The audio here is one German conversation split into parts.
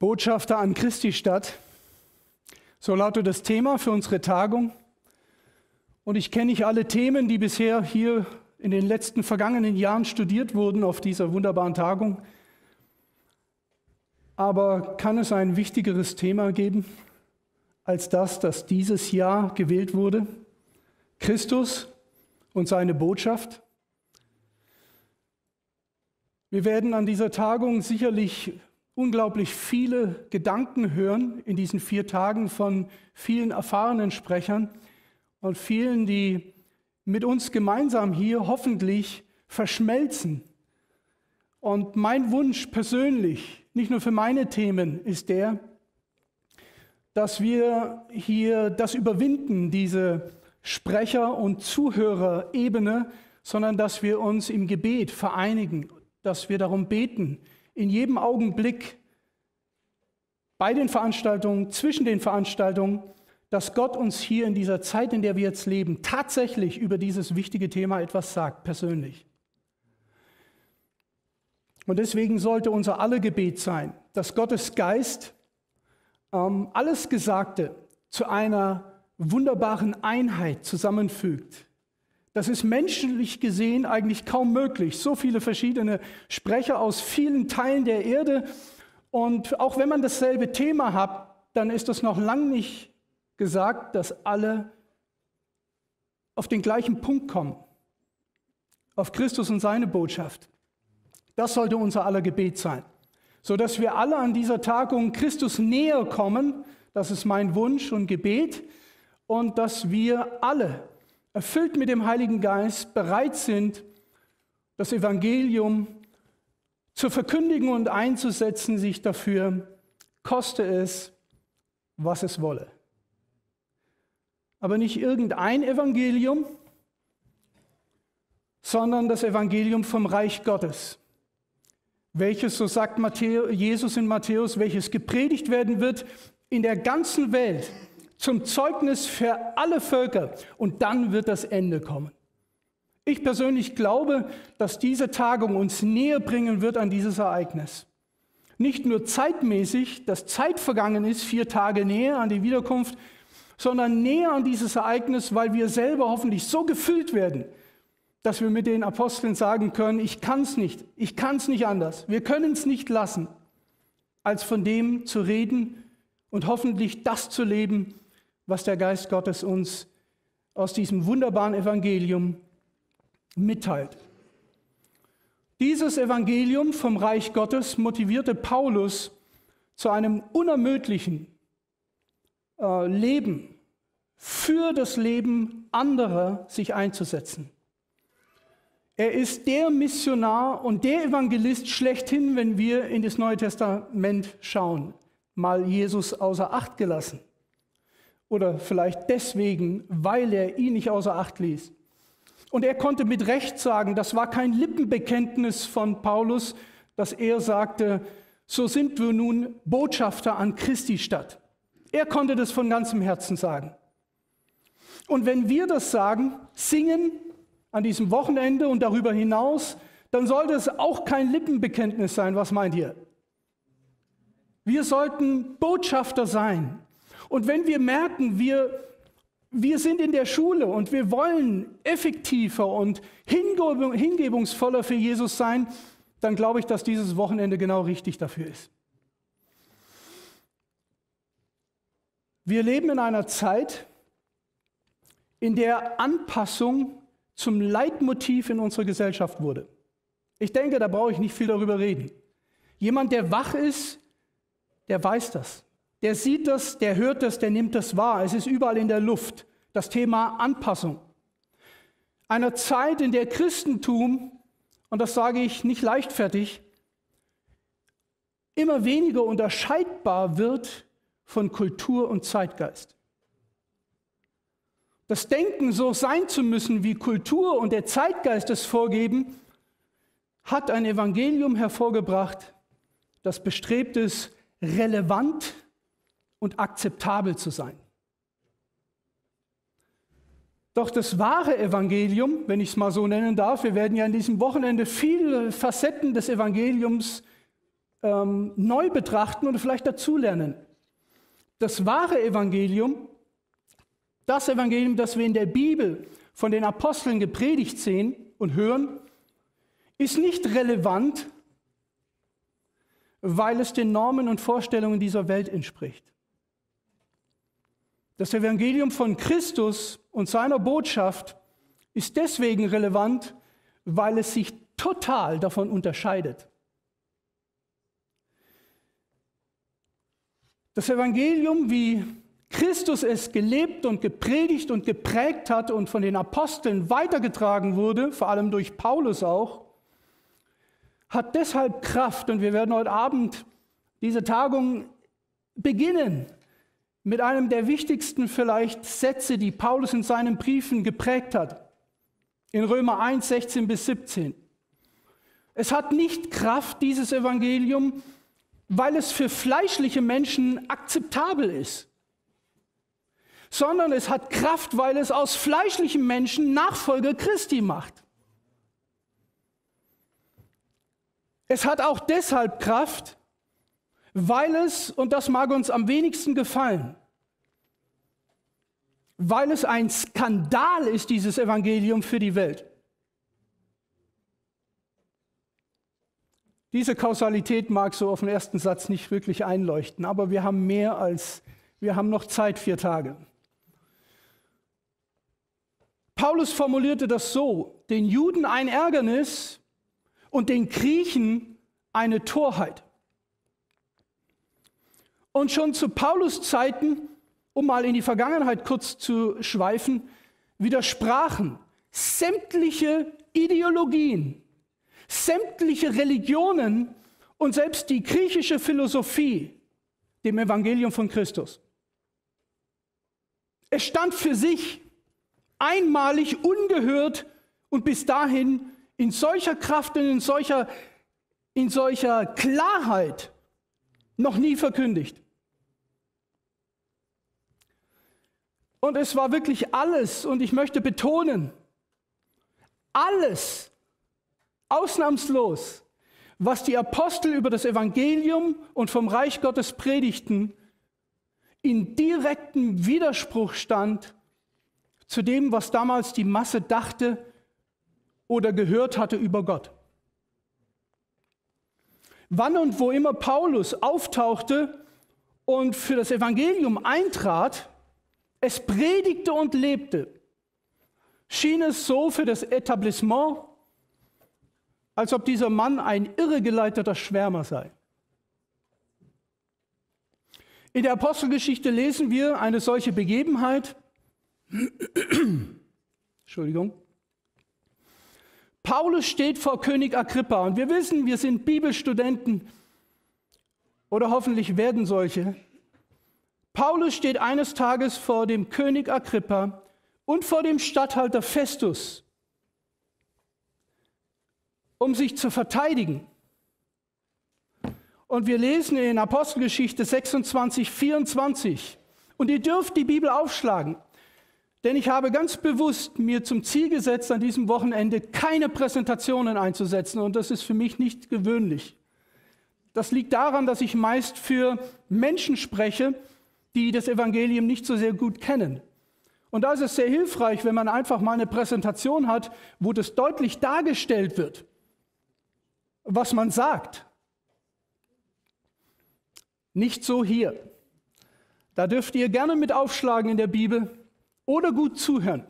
Botschafter an Christi statt. So lautet das Thema für unsere Tagung. Und ich kenne nicht alle Themen, die bisher hier in den letzten vergangenen Jahren studiert wurden auf dieser wunderbaren Tagung. Aber kann es ein wichtigeres Thema geben als das, das dieses Jahr gewählt wurde? Christus und seine Botschaft. Wir werden an dieser Tagung sicherlich unglaublich viele Gedanken hören in diesen vier Tagen von vielen erfahrenen Sprechern und vielen, die mit uns gemeinsam hier hoffentlich verschmelzen. Und mein Wunsch persönlich, nicht nur für meine Themen, ist der, dass wir hier das überwinden, diese Sprecher- und Zuhörerebene, sondern dass wir uns im Gebet vereinigen, dass wir darum beten, in jedem Augenblick, bei den Veranstaltungen, zwischen den Veranstaltungen, dass Gott uns hier in dieser Zeit, in der wir jetzt leben, tatsächlich über dieses wichtige Thema etwas sagt, persönlich. Und deswegen sollte unser alle Gebet sein, dass Gottes Geist ähm, alles Gesagte zu einer wunderbaren Einheit zusammenfügt, das ist menschlich gesehen eigentlich kaum möglich. So viele verschiedene Sprecher aus vielen Teilen der Erde. Und auch wenn man dasselbe Thema hat, dann ist das noch lange nicht gesagt, dass alle auf den gleichen Punkt kommen. Auf Christus und seine Botschaft. Das sollte unser aller Gebet sein. Sodass wir alle an dieser Tagung Christus näher kommen. Das ist mein Wunsch und Gebet. Und dass wir alle erfüllt mit dem Heiligen Geist, bereit sind, das Evangelium zu verkündigen und einzusetzen, sich dafür, koste es, was es wolle. Aber nicht irgendein Evangelium, sondern das Evangelium vom Reich Gottes, welches, so sagt Jesus in Matthäus, welches gepredigt werden wird in der ganzen Welt zum Zeugnis für alle Völker und dann wird das Ende kommen. Ich persönlich glaube, dass diese Tagung uns näher bringen wird an dieses Ereignis. Nicht nur zeitmäßig, dass Zeit vergangen ist, vier Tage näher an die Wiederkunft, sondern näher an dieses Ereignis, weil wir selber hoffentlich so gefüllt werden, dass wir mit den Aposteln sagen können, ich kann es nicht, ich kann es nicht anders. Wir können es nicht lassen, als von dem zu reden und hoffentlich das zu leben, was der Geist Gottes uns aus diesem wunderbaren Evangelium mitteilt. Dieses Evangelium vom Reich Gottes motivierte Paulus zu einem unermüdlichen äh, Leben, für das Leben anderer sich einzusetzen. Er ist der Missionar und der Evangelist schlechthin, wenn wir in das Neue Testament schauen, mal Jesus außer Acht gelassen. Oder vielleicht deswegen, weil er ihn nicht außer Acht ließ. Und er konnte mit Recht sagen, das war kein Lippenbekenntnis von Paulus, dass er sagte, so sind wir nun Botschafter an Christi statt. Er konnte das von ganzem Herzen sagen. Und wenn wir das sagen, singen an diesem Wochenende und darüber hinaus, dann sollte es auch kein Lippenbekenntnis sein. Was meint ihr? Wir sollten Botschafter sein. Und wenn wir merken, wir, wir sind in der Schule und wir wollen effektiver und hingebungsvoller für Jesus sein, dann glaube ich, dass dieses Wochenende genau richtig dafür ist. Wir leben in einer Zeit, in der Anpassung zum Leitmotiv in unserer Gesellschaft wurde. Ich denke, da brauche ich nicht viel darüber reden. Jemand, der wach ist, der weiß das der sieht das, der hört das, der nimmt das wahr. Es ist überall in der Luft. Das Thema Anpassung. Einer Zeit, in der Christentum, und das sage ich nicht leichtfertig, immer weniger unterscheidbar wird von Kultur und Zeitgeist. Das Denken, so sein zu müssen, wie Kultur und der Zeitgeist es vorgeben, hat ein Evangelium hervorgebracht, das bestrebt ist, relevant und akzeptabel zu sein. Doch das wahre Evangelium, wenn ich es mal so nennen darf, wir werden ja in diesem Wochenende viele Facetten des Evangeliums ähm, neu betrachten und vielleicht dazulernen. Das wahre Evangelium, das Evangelium, das wir in der Bibel von den Aposteln gepredigt sehen und hören, ist nicht relevant, weil es den Normen und Vorstellungen dieser Welt entspricht. Das Evangelium von Christus und seiner Botschaft ist deswegen relevant, weil es sich total davon unterscheidet. Das Evangelium, wie Christus es gelebt und gepredigt und geprägt hat und von den Aposteln weitergetragen wurde, vor allem durch Paulus auch, hat deshalb Kraft und wir werden heute Abend diese Tagung beginnen mit einem der wichtigsten vielleicht Sätze, die Paulus in seinen Briefen geprägt hat. In Römer 1, 16 bis 17. Es hat nicht Kraft, dieses Evangelium, weil es für fleischliche Menschen akzeptabel ist, sondern es hat Kraft, weil es aus fleischlichen Menschen Nachfolger Christi macht. Es hat auch deshalb Kraft, weil es, und das mag uns am wenigsten gefallen, weil es ein Skandal ist, dieses Evangelium für die Welt. Diese Kausalität mag so auf den ersten Satz nicht wirklich einleuchten, aber wir haben mehr als, wir haben noch Zeit, vier Tage. Paulus formulierte das so, den Juden ein Ärgernis und den Griechen eine Torheit. Und schon zu Paulus Zeiten um mal in die Vergangenheit kurz zu schweifen, widersprachen sämtliche Ideologien, sämtliche Religionen und selbst die griechische Philosophie dem Evangelium von Christus. Es stand für sich einmalig ungehört und bis dahin in solcher Kraft und in solcher, in solcher Klarheit noch nie verkündigt. Und es war wirklich alles, und ich möchte betonen, alles, ausnahmslos, was die Apostel über das Evangelium und vom Reich Gottes predigten, in direktem Widerspruch stand zu dem, was damals die Masse dachte oder gehört hatte über Gott. Wann und wo immer Paulus auftauchte und für das Evangelium eintrat, es predigte und lebte, schien es so für das Etablissement, als ob dieser Mann ein irregeleiteter Schwärmer sei. In der Apostelgeschichte lesen wir eine solche Begebenheit. Entschuldigung. Paulus steht vor König Agrippa und wir wissen, wir sind Bibelstudenten oder hoffentlich werden solche. Paulus steht eines Tages vor dem König Agrippa und vor dem Statthalter Festus, um sich zu verteidigen. Und wir lesen in Apostelgeschichte 26, 24. Und ihr dürft die Bibel aufschlagen, denn ich habe ganz bewusst mir zum Ziel gesetzt, an diesem Wochenende keine Präsentationen einzusetzen. Und das ist für mich nicht gewöhnlich. Das liegt daran, dass ich meist für Menschen spreche, die das Evangelium nicht so sehr gut kennen. Und da ist es sehr hilfreich, wenn man einfach mal eine Präsentation hat, wo das deutlich dargestellt wird, was man sagt. Nicht so hier. Da dürft ihr gerne mit aufschlagen in der Bibel oder gut zuhören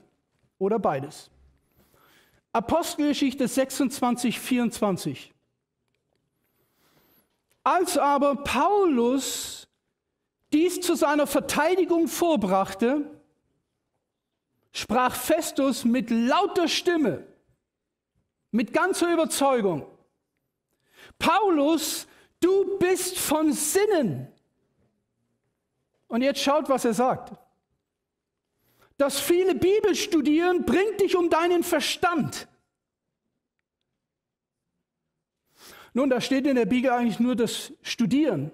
oder beides. Apostelgeschichte 26, 24. Als aber Paulus dies zu seiner Verteidigung vorbrachte, sprach Festus mit lauter Stimme, mit ganzer Überzeugung, Paulus, du bist von Sinnen. Und jetzt schaut, was er sagt. Das viele Bibelstudieren bringt dich um deinen Verstand. Nun, da steht in der Bibel eigentlich nur das Studieren.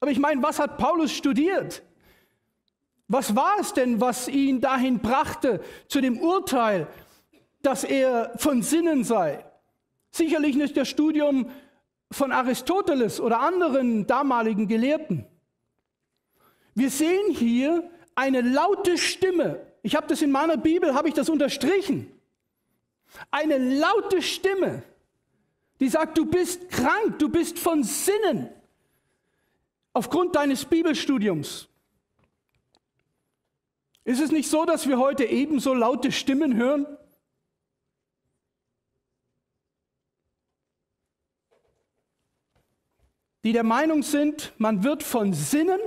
Aber ich meine, was hat Paulus studiert? Was war es denn, was ihn dahin brachte zu dem Urteil, dass er von Sinnen sei? Sicherlich nicht das Studium von Aristoteles oder anderen damaligen Gelehrten. Wir sehen hier eine laute Stimme. Ich habe das in meiner Bibel, habe ich das unterstrichen. Eine laute Stimme, die sagt, du bist krank, du bist von Sinnen. Aufgrund deines Bibelstudiums ist es nicht so, dass wir heute ebenso laute Stimmen hören? die der Meinung sind, man wird von Sinnen,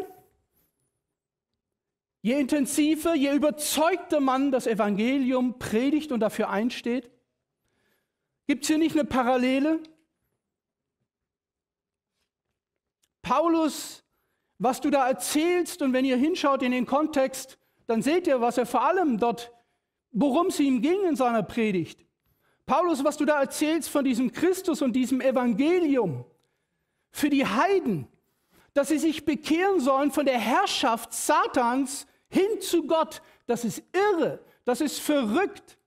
je intensiver, je überzeugter man das Evangelium predigt und dafür einsteht. Gibt es hier nicht eine Parallele Paulus, was du da erzählst, und wenn ihr hinschaut in den Kontext, dann seht ihr, was er vor allem dort, worum es ihm ging in seiner Predigt. Paulus, was du da erzählst von diesem Christus und diesem Evangelium für die Heiden, dass sie sich bekehren sollen von der Herrschaft Satans hin zu Gott, das ist irre, das ist verrückt.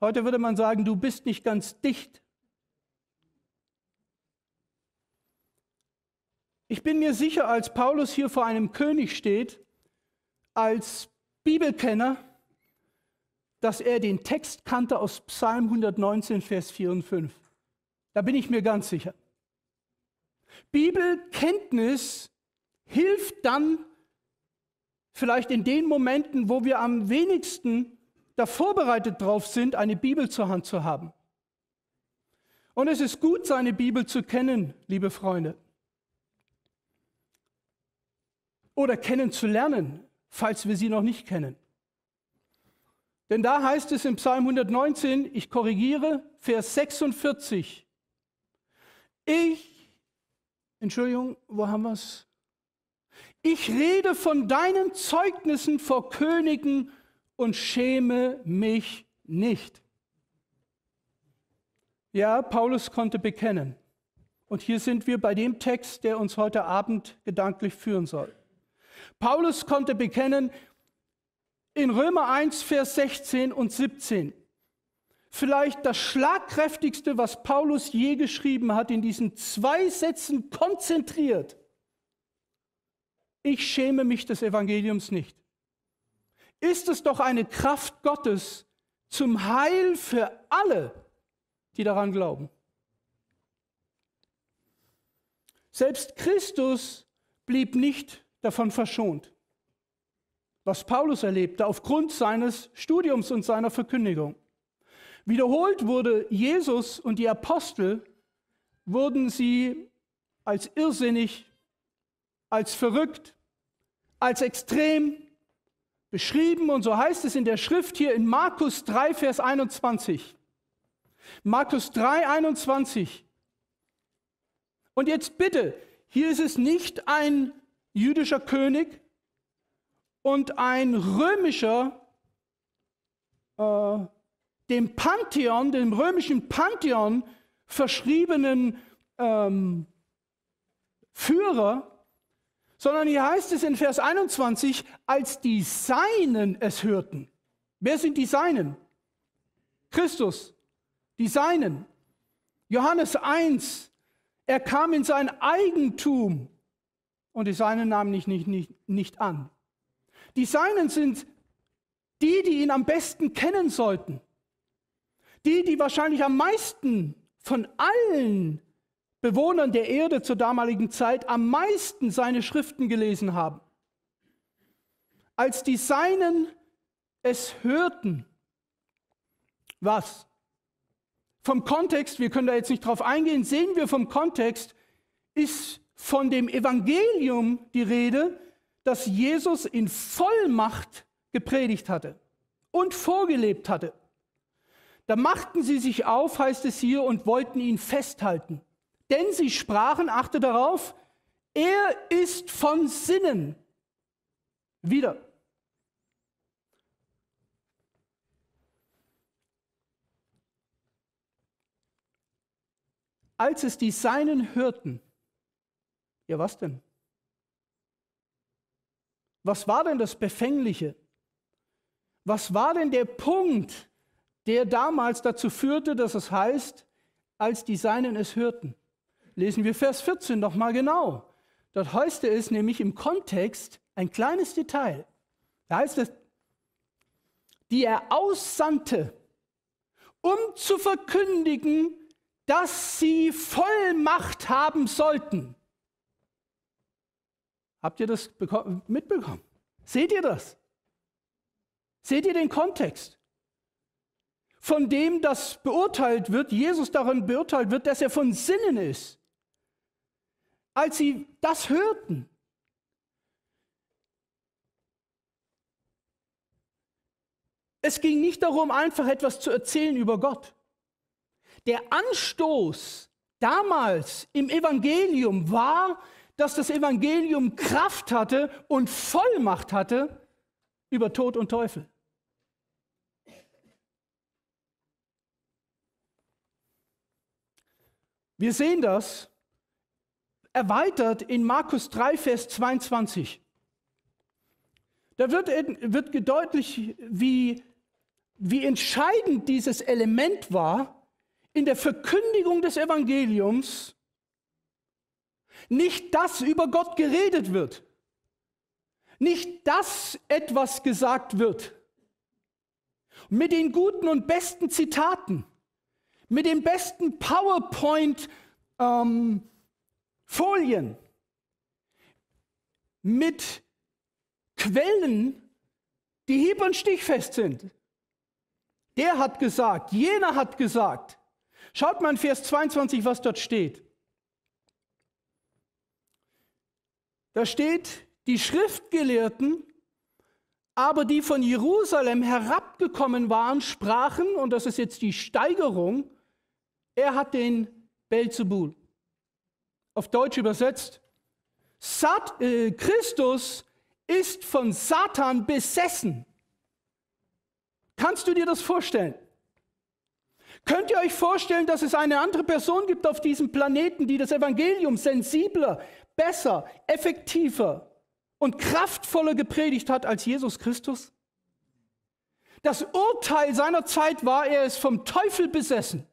Heute würde man sagen, du bist nicht ganz dicht Ich bin mir sicher, als Paulus hier vor einem König steht, als Bibelkenner, dass er den Text kannte aus Psalm 119, Vers 4 und 5. Da bin ich mir ganz sicher. Bibelkenntnis hilft dann vielleicht in den Momenten, wo wir am wenigsten da vorbereitet drauf sind, eine Bibel zur Hand zu haben. Und es ist gut, seine Bibel zu kennen, liebe Freunde. oder kennenzulernen, falls wir sie noch nicht kennen. Denn da heißt es im Psalm 119, ich korrigiere, Vers 46. Ich, Entschuldigung, wo haben wir es? Ich rede von deinen Zeugnissen vor Königen und schäme mich nicht. Ja, Paulus konnte bekennen. Und hier sind wir bei dem Text, der uns heute Abend gedanklich führen soll. Paulus konnte bekennen in Römer 1, Vers 16 und 17. Vielleicht das Schlagkräftigste, was Paulus je geschrieben hat, in diesen zwei Sätzen konzentriert. Ich schäme mich des Evangeliums nicht. Ist es doch eine Kraft Gottes zum Heil für alle, die daran glauben. Selbst Christus blieb nicht davon verschont. Was Paulus erlebte aufgrund seines Studiums und seiner Verkündigung. Wiederholt wurde Jesus und die Apostel, wurden sie als irrsinnig, als verrückt, als extrem beschrieben. Und so heißt es in der Schrift hier in Markus 3, Vers 21. Markus 3, 21. Und jetzt bitte, hier ist es nicht ein jüdischer König und ein römischer, äh, dem Pantheon, dem römischen Pantheon verschriebenen ähm, Führer, sondern hier heißt es in Vers 21, als die Seinen es hörten. Wer sind die Seinen? Christus, die Seinen. Johannes 1, er kam in sein Eigentum und die Seinen nahmen ihn nicht, nicht, nicht an. Die Seinen sind die, die ihn am besten kennen sollten. Die, die wahrscheinlich am meisten von allen Bewohnern der Erde zur damaligen Zeit am meisten seine Schriften gelesen haben. Als die Seinen es hörten, was? Vom Kontext, wir können da jetzt nicht drauf eingehen, sehen wir vom Kontext, ist von dem Evangelium die Rede, das Jesus in Vollmacht gepredigt hatte und vorgelebt hatte. Da machten sie sich auf, heißt es hier, und wollten ihn festhalten. Denn sie sprachen, achte darauf, er ist von Sinnen. Wieder. Als es die Seinen hörten, ja, was denn? Was war denn das Befängliche? Was war denn der Punkt, der damals dazu führte, dass es heißt, als die Seinen es hörten? Lesen wir Vers 14 nochmal genau. Dort heißt es nämlich im Kontext ein kleines Detail. Da heißt es, die er aussandte, um zu verkündigen, dass sie Vollmacht haben sollten Habt ihr das mitbekommen? Seht ihr das? Seht ihr den Kontext? Von dem, das beurteilt wird, Jesus darin beurteilt wird, dass er von Sinnen ist. Als sie das hörten, Es ging nicht darum, einfach etwas zu erzählen über Gott. Der Anstoß damals im Evangelium war, dass das Evangelium Kraft hatte und Vollmacht hatte über Tod und Teufel. Wir sehen das erweitert in Markus 3, Vers 22. Da wird, wird gedeutlich, wie, wie entscheidend dieses Element war in der Verkündigung des Evangeliums nicht, dass über Gott geredet wird. Nicht, dass etwas gesagt wird. Mit den guten und besten Zitaten. Mit den besten PowerPoint-Folien. Ähm, mit Quellen, die hieb- und stichfest sind. Der hat gesagt, jener hat gesagt. Schaut mal in Vers 22, was dort steht. Da steht, die Schriftgelehrten, aber die von Jerusalem herabgekommen waren, sprachen, und das ist jetzt die Steigerung, er hat den Belzebul. Auf Deutsch übersetzt, Sat äh, Christus ist von Satan besessen. Kannst du dir das vorstellen? Könnt ihr euch vorstellen, dass es eine andere Person gibt auf diesem Planeten, die das Evangelium sensibler, besser, effektiver und kraftvoller gepredigt hat als Jesus Christus? Das Urteil seiner Zeit war, er ist vom Teufel besessen.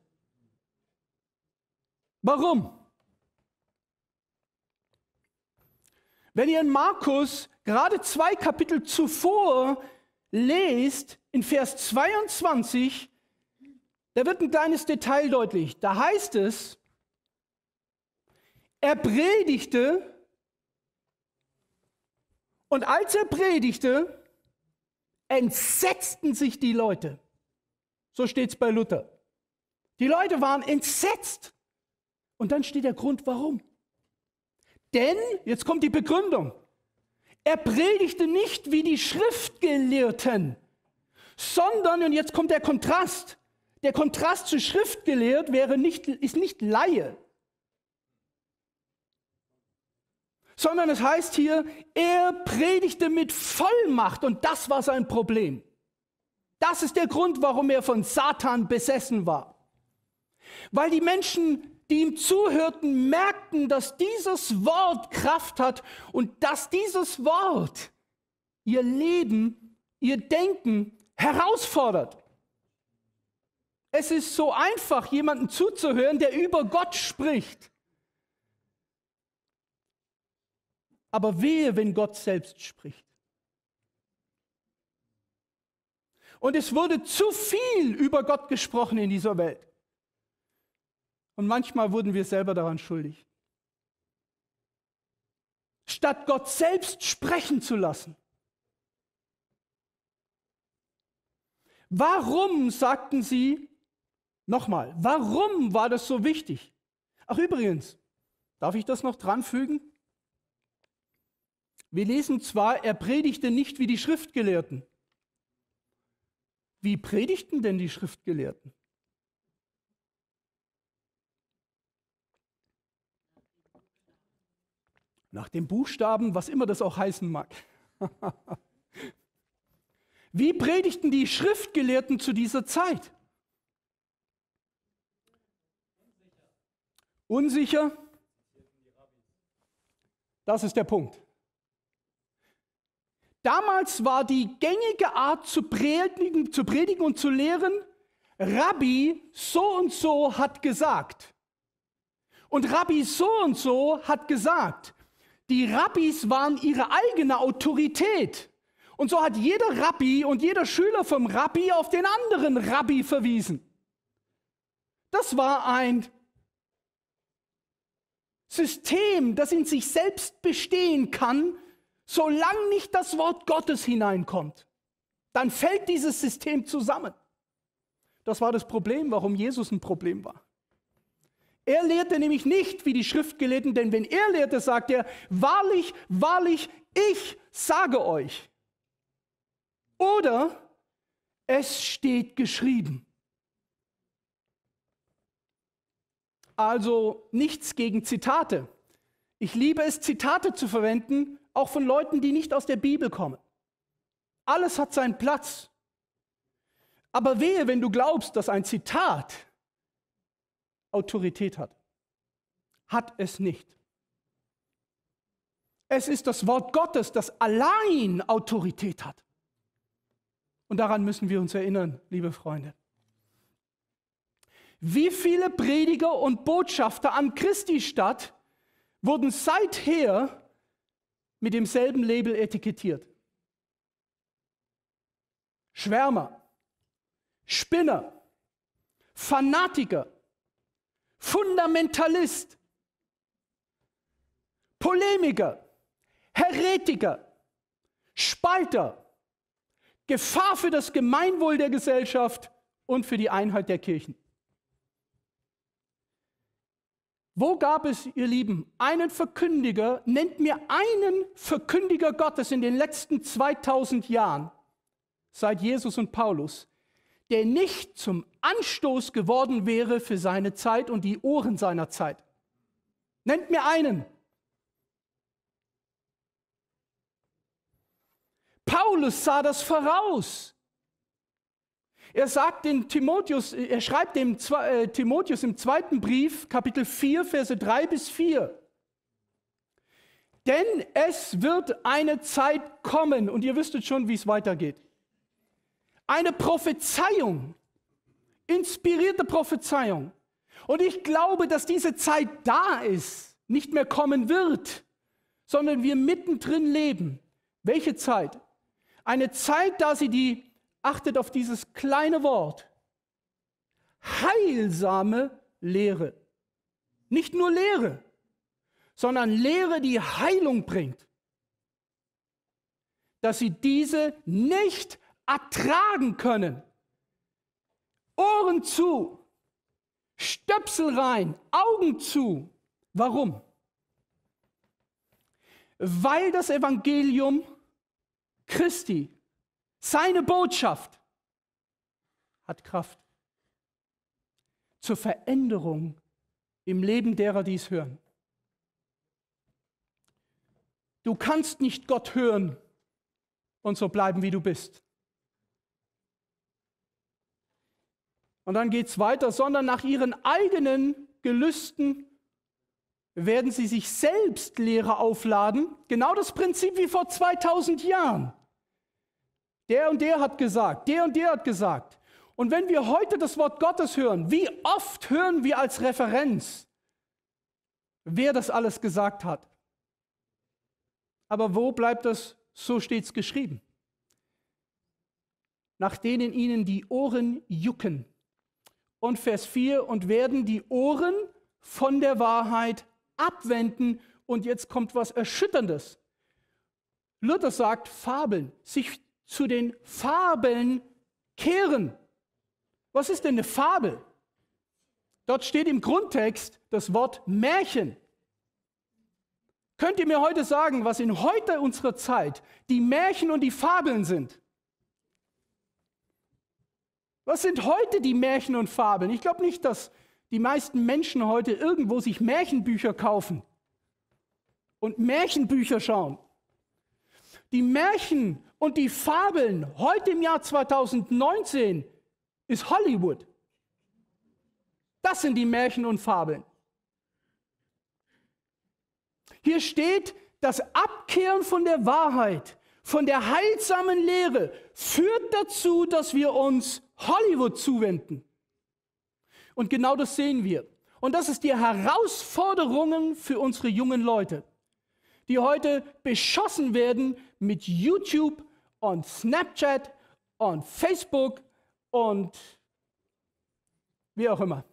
Warum? Wenn ihr in Markus gerade zwei Kapitel zuvor lest, in Vers 22, da wird ein kleines Detail deutlich. Da heißt es, er predigte und als er predigte, entsetzten sich die Leute. So steht es bei Luther. Die Leute waren entsetzt. Und dann steht der Grund, warum. Denn, jetzt kommt die Begründung, er predigte nicht wie die Schriftgelehrten, sondern, und jetzt kommt der Kontrast, der Kontrast zu Schriftgelehrt wäre nicht, ist nicht Laie, sondern es heißt hier, er predigte mit Vollmacht und das war sein Problem. Das ist der Grund, warum er von Satan besessen war. Weil die Menschen, die ihm zuhörten, merkten, dass dieses Wort Kraft hat und dass dieses Wort ihr Leben, ihr Denken herausfordert. Es ist so einfach, jemanden zuzuhören, der über Gott spricht. Aber wehe, wenn Gott selbst spricht. Und es wurde zu viel über Gott gesprochen in dieser Welt. Und manchmal wurden wir selber daran schuldig. Statt Gott selbst sprechen zu lassen. Warum sagten sie, nochmal, warum war das so wichtig? Ach übrigens, darf ich das noch dranfügen? Wir lesen zwar, er predigte nicht wie die Schriftgelehrten. Wie predigten denn die Schriftgelehrten? Nach dem Buchstaben, was immer das auch heißen mag. Wie predigten die Schriftgelehrten zu dieser Zeit? Unsicher? Das ist der Punkt. Damals war die gängige Art zu predigen, zu predigen und zu lehren, Rabbi so und so hat gesagt. Und Rabbi so und so hat gesagt. Die Rabbis waren ihre eigene Autorität. Und so hat jeder Rabbi und jeder Schüler vom Rabbi auf den anderen Rabbi verwiesen. Das war ein System, das in sich selbst bestehen kann, Solange nicht das Wort Gottes hineinkommt, dann fällt dieses System zusammen. Das war das Problem, warum Jesus ein Problem war. Er lehrte nämlich nicht wie die Schriftgelehrten, denn wenn er lehrte, sagt er, wahrlich, wahrlich, ich sage euch. Oder es steht geschrieben. Also nichts gegen Zitate. Ich liebe es, Zitate zu verwenden, auch von Leuten, die nicht aus der Bibel kommen. Alles hat seinen Platz. Aber wehe, wenn du glaubst, dass ein Zitat Autorität hat. Hat es nicht. Es ist das Wort Gottes, das allein Autorität hat. Und daran müssen wir uns erinnern, liebe Freunde. Wie viele Prediger und Botschafter an Christi Stadt wurden seither mit demselben Label etikettiert. Schwärmer, Spinner, Fanatiker, Fundamentalist, Polemiker, Heretiker, Spalter, Gefahr für das Gemeinwohl der Gesellschaft und für die Einheit der Kirchen. Wo gab es, ihr Lieben, einen Verkündiger? Nennt mir einen Verkündiger Gottes in den letzten 2000 Jahren, seit Jesus und Paulus, der nicht zum Anstoß geworden wäre für seine Zeit und die Ohren seiner Zeit. Nennt mir einen. Paulus sah das voraus. Er sagt den Timotheus, er schreibt dem äh, Timotheus im zweiten Brief, Kapitel 4, Verse 3 bis 4. Denn es wird eine Zeit kommen, und ihr wüsstet schon, wie es weitergeht. Eine Prophezeiung, inspirierte Prophezeiung. Und ich glaube, dass diese Zeit da ist, nicht mehr kommen wird, sondern wir mittendrin leben. Welche Zeit? Eine Zeit, da sie die Achtet auf dieses kleine Wort. Heilsame Lehre. Nicht nur Lehre, sondern Lehre, die Heilung bringt. Dass sie diese nicht ertragen können. Ohren zu, Stöpsel rein, Augen zu. Warum? Weil das Evangelium Christi seine Botschaft hat Kraft zur Veränderung im Leben derer, die es hören. Du kannst nicht Gott hören und so bleiben, wie du bist. Und dann geht es weiter, sondern nach ihren eigenen Gelüsten werden sie sich selbst Lehre aufladen. Genau das Prinzip wie vor 2000 Jahren. Der und der hat gesagt, der und der hat gesagt. Und wenn wir heute das Wort Gottes hören, wie oft hören wir als Referenz, wer das alles gesagt hat? Aber wo bleibt das, so stets geschrieben? Nach denen ihnen die Ohren jucken. Und Vers 4, und werden die Ohren von der Wahrheit abwenden. Und jetzt kommt was Erschütterndes. Luther sagt Fabeln, sich zu den Fabeln kehren. Was ist denn eine Fabel? Dort steht im Grundtext das Wort Märchen. Könnt ihr mir heute sagen, was in heute unserer Zeit die Märchen und die Fabeln sind? Was sind heute die Märchen und Fabeln? Ich glaube nicht, dass die meisten Menschen heute irgendwo sich Märchenbücher kaufen und Märchenbücher schauen. Die Märchen und die Fabeln heute im Jahr 2019 ist Hollywood. Das sind die Märchen und Fabeln. Hier steht das Abkehren von der Wahrheit, von der heilsamen Lehre führt dazu, dass wir uns Hollywood zuwenden. Und genau das sehen wir. Und das ist die Herausforderung für unsere jungen Leute, die heute beschossen werden mit YouTube, und Snapchat und Facebook und wie auch immer.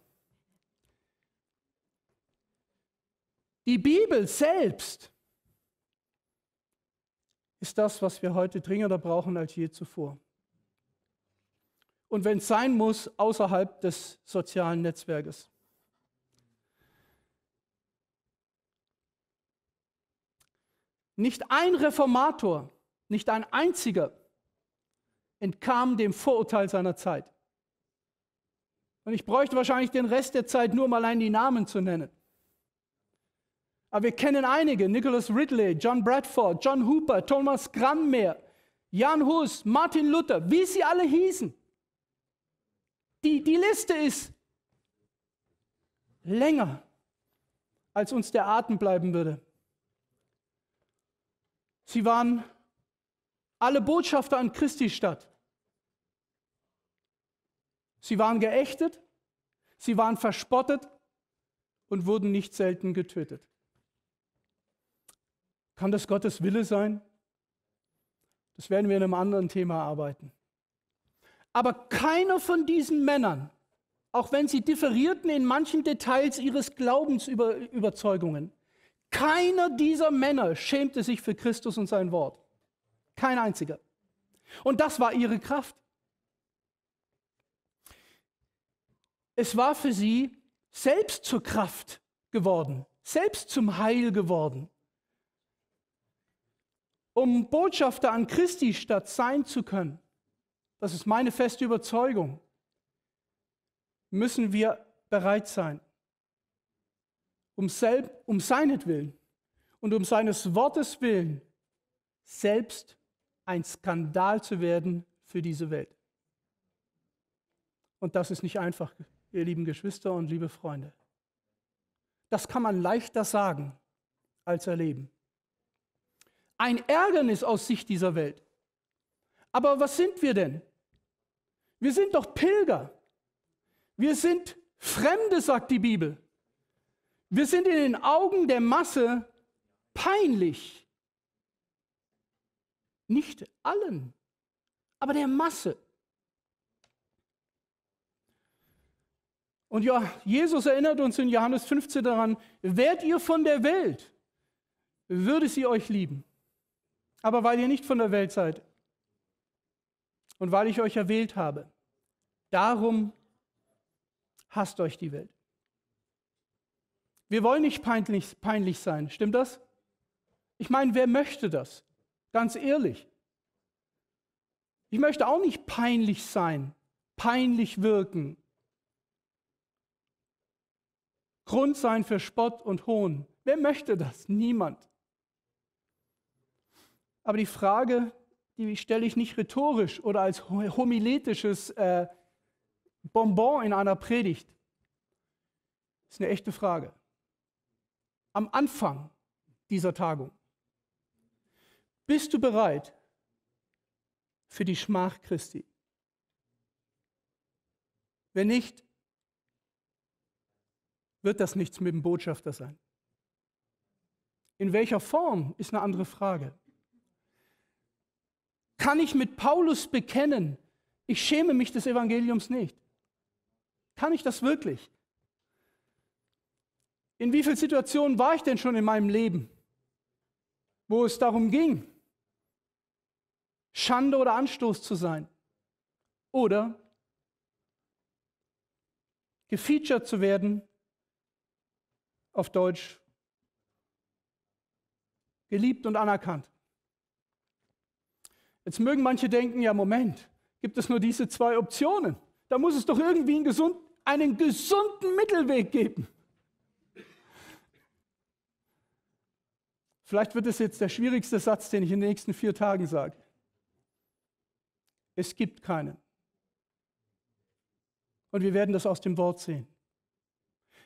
Die Bibel selbst ist das, was wir heute dringender brauchen als je zuvor. Und wenn es sein muss, außerhalb des sozialen Netzwerkes. Nicht ein Reformator nicht ein einziger entkam dem Vorurteil seiner Zeit. Und ich bräuchte wahrscheinlich den Rest der Zeit nur um allein die Namen zu nennen. Aber wir kennen einige, Nicholas Ridley, John Bradford, John Hooper, Thomas Granmer, Jan Hus, Martin Luther, wie sie alle hießen. Die, die Liste ist länger, als uns der Atem bleiben würde. Sie waren alle Botschafter an Christi statt. Sie waren geächtet, sie waren verspottet und wurden nicht selten getötet. Kann das Gottes Wille sein? Das werden wir in einem anderen Thema arbeiten. Aber keiner von diesen Männern, auch wenn sie differierten in manchen Details ihres Glaubensüberzeugungen, keiner dieser Männer schämte sich für Christus und sein Wort. Kein einziger. Und das war ihre Kraft. Es war für sie selbst zur Kraft geworden, selbst zum Heil geworden. Um Botschafter an Christi statt sein zu können, das ist meine feste Überzeugung, müssen wir bereit sein, um, selb, um seinetwillen und um seines Wortes willen selbst ein Skandal zu werden für diese Welt. Und das ist nicht einfach, ihr lieben Geschwister und liebe Freunde. Das kann man leichter sagen als erleben. Ein Ärgernis aus Sicht dieser Welt. Aber was sind wir denn? Wir sind doch Pilger. Wir sind Fremde, sagt die Bibel. Wir sind in den Augen der Masse peinlich. Nicht allen, aber der Masse. Und ja, Jesus erinnert uns in Johannes 15 daran, werdet ihr von der Welt, würde sie euch lieben. Aber weil ihr nicht von der Welt seid und weil ich euch erwählt habe, darum hasst euch die Welt. Wir wollen nicht peinlich, peinlich sein, stimmt das? Ich meine, wer möchte das? Ganz ehrlich. Ich möchte auch nicht peinlich sein, peinlich wirken. Grund sein für Spott und Hohn. Wer möchte das? Niemand. Aber die Frage, die stelle ich nicht rhetorisch oder als homiletisches äh, Bonbon in einer Predigt. Das ist eine echte Frage. Am Anfang dieser Tagung bist du bereit für die Schmach Christi? Wenn nicht, wird das nichts mit dem Botschafter sein. In welcher Form ist eine andere Frage. Kann ich mit Paulus bekennen, ich schäme mich des Evangeliums nicht? Kann ich das wirklich? In wie vielen Situationen war ich denn schon in meinem Leben, wo es darum ging, Schande oder Anstoß zu sein oder gefeatured zu werden, auf Deutsch geliebt und anerkannt. Jetzt mögen manche denken, ja Moment, gibt es nur diese zwei Optionen? Da muss es doch irgendwie einen, gesund, einen gesunden Mittelweg geben. Vielleicht wird es jetzt der schwierigste Satz, den ich in den nächsten vier Tagen sage. Es gibt keinen. Und wir werden das aus dem Wort sehen.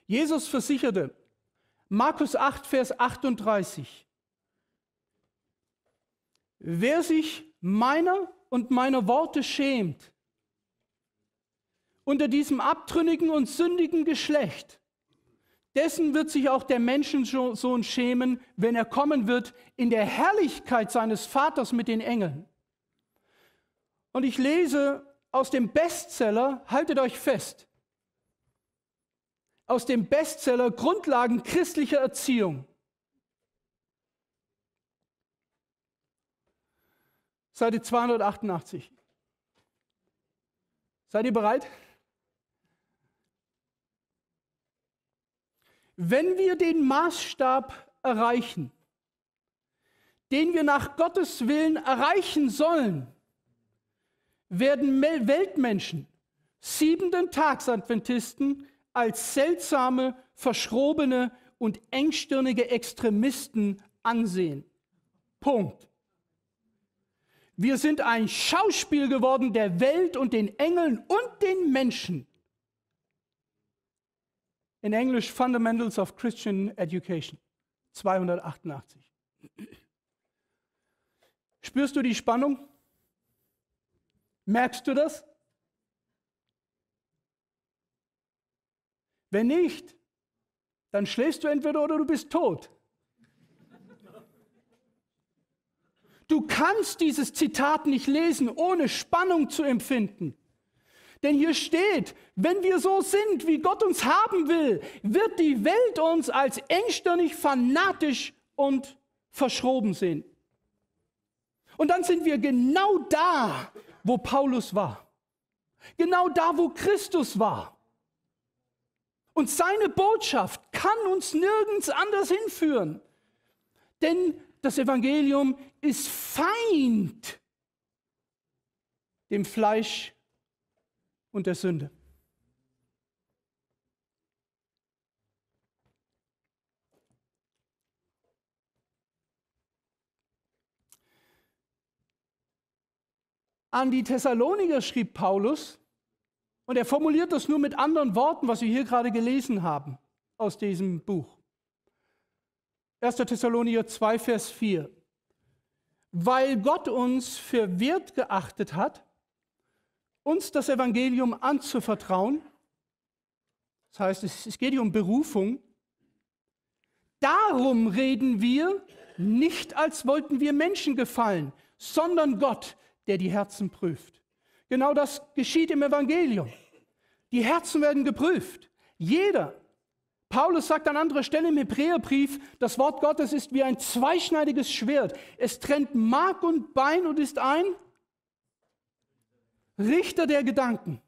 Jesus versicherte, Markus 8, Vers 38, wer sich meiner und meiner Worte schämt, unter diesem abtrünnigen und sündigen Geschlecht, dessen wird sich auch der Menschensohn schämen, wenn er kommen wird in der Herrlichkeit seines Vaters mit den Engeln. Und ich lese aus dem Bestseller, haltet euch fest, aus dem Bestseller Grundlagen christlicher Erziehung. Seite 288. Seid ihr bereit? Wenn wir den Maßstab erreichen, den wir nach Gottes Willen erreichen sollen, werden Weltmenschen, siebenden Tagsadventisten, als seltsame, verschrobene und engstirnige Extremisten ansehen. Punkt. Wir sind ein Schauspiel geworden der Welt und den Engeln und den Menschen. In Englisch Fundamentals of Christian Education 288. Spürst du die Spannung? Merkst du das? Wenn nicht, dann schläfst du entweder oder du bist tot. Du kannst dieses Zitat nicht lesen, ohne Spannung zu empfinden. Denn hier steht, wenn wir so sind, wie Gott uns haben will, wird die Welt uns als engstirnig, fanatisch und verschroben sehen. Und dann sind wir genau da, wo Paulus war. Genau da, wo Christus war. Und seine Botschaft kann uns nirgends anders hinführen. Denn das Evangelium ist Feind dem Fleisch und der Sünde. an die Thessaloniker schrieb Paulus, und er formuliert das nur mit anderen Worten, was wir hier gerade gelesen haben aus diesem Buch. 1. Thessalonicher 2, Vers 4. Weil Gott uns für wert geachtet hat, uns das Evangelium anzuvertrauen, das heißt, es geht hier um Berufung, darum reden wir nicht, als wollten wir Menschen gefallen, sondern Gott, der die Herzen prüft. Genau das geschieht im Evangelium. Die Herzen werden geprüft. Jeder. Paulus sagt an anderer Stelle im Hebräerbrief, das Wort Gottes ist wie ein zweischneidiges Schwert. Es trennt Mark und Bein und ist ein Richter der Gedanken.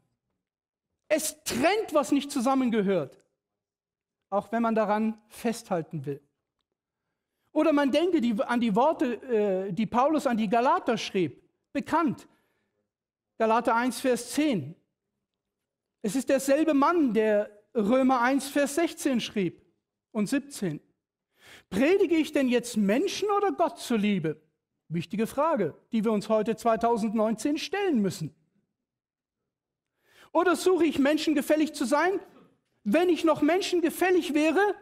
Es trennt, was nicht zusammengehört, auch wenn man daran festhalten will. Oder man denke die, an die Worte, äh, die Paulus an die Galater schrieb bekannt. Galater 1, Vers 10. Es ist derselbe Mann, der Römer 1, Vers 16 schrieb und 17. Predige ich denn jetzt Menschen oder Gott zuliebe? Wichtige Frage, die wir uns heute 2019 stellen müssen. Oder suche ich Menschen gefällig zu sein? Wenn ich noch Menschen gefällig wäre,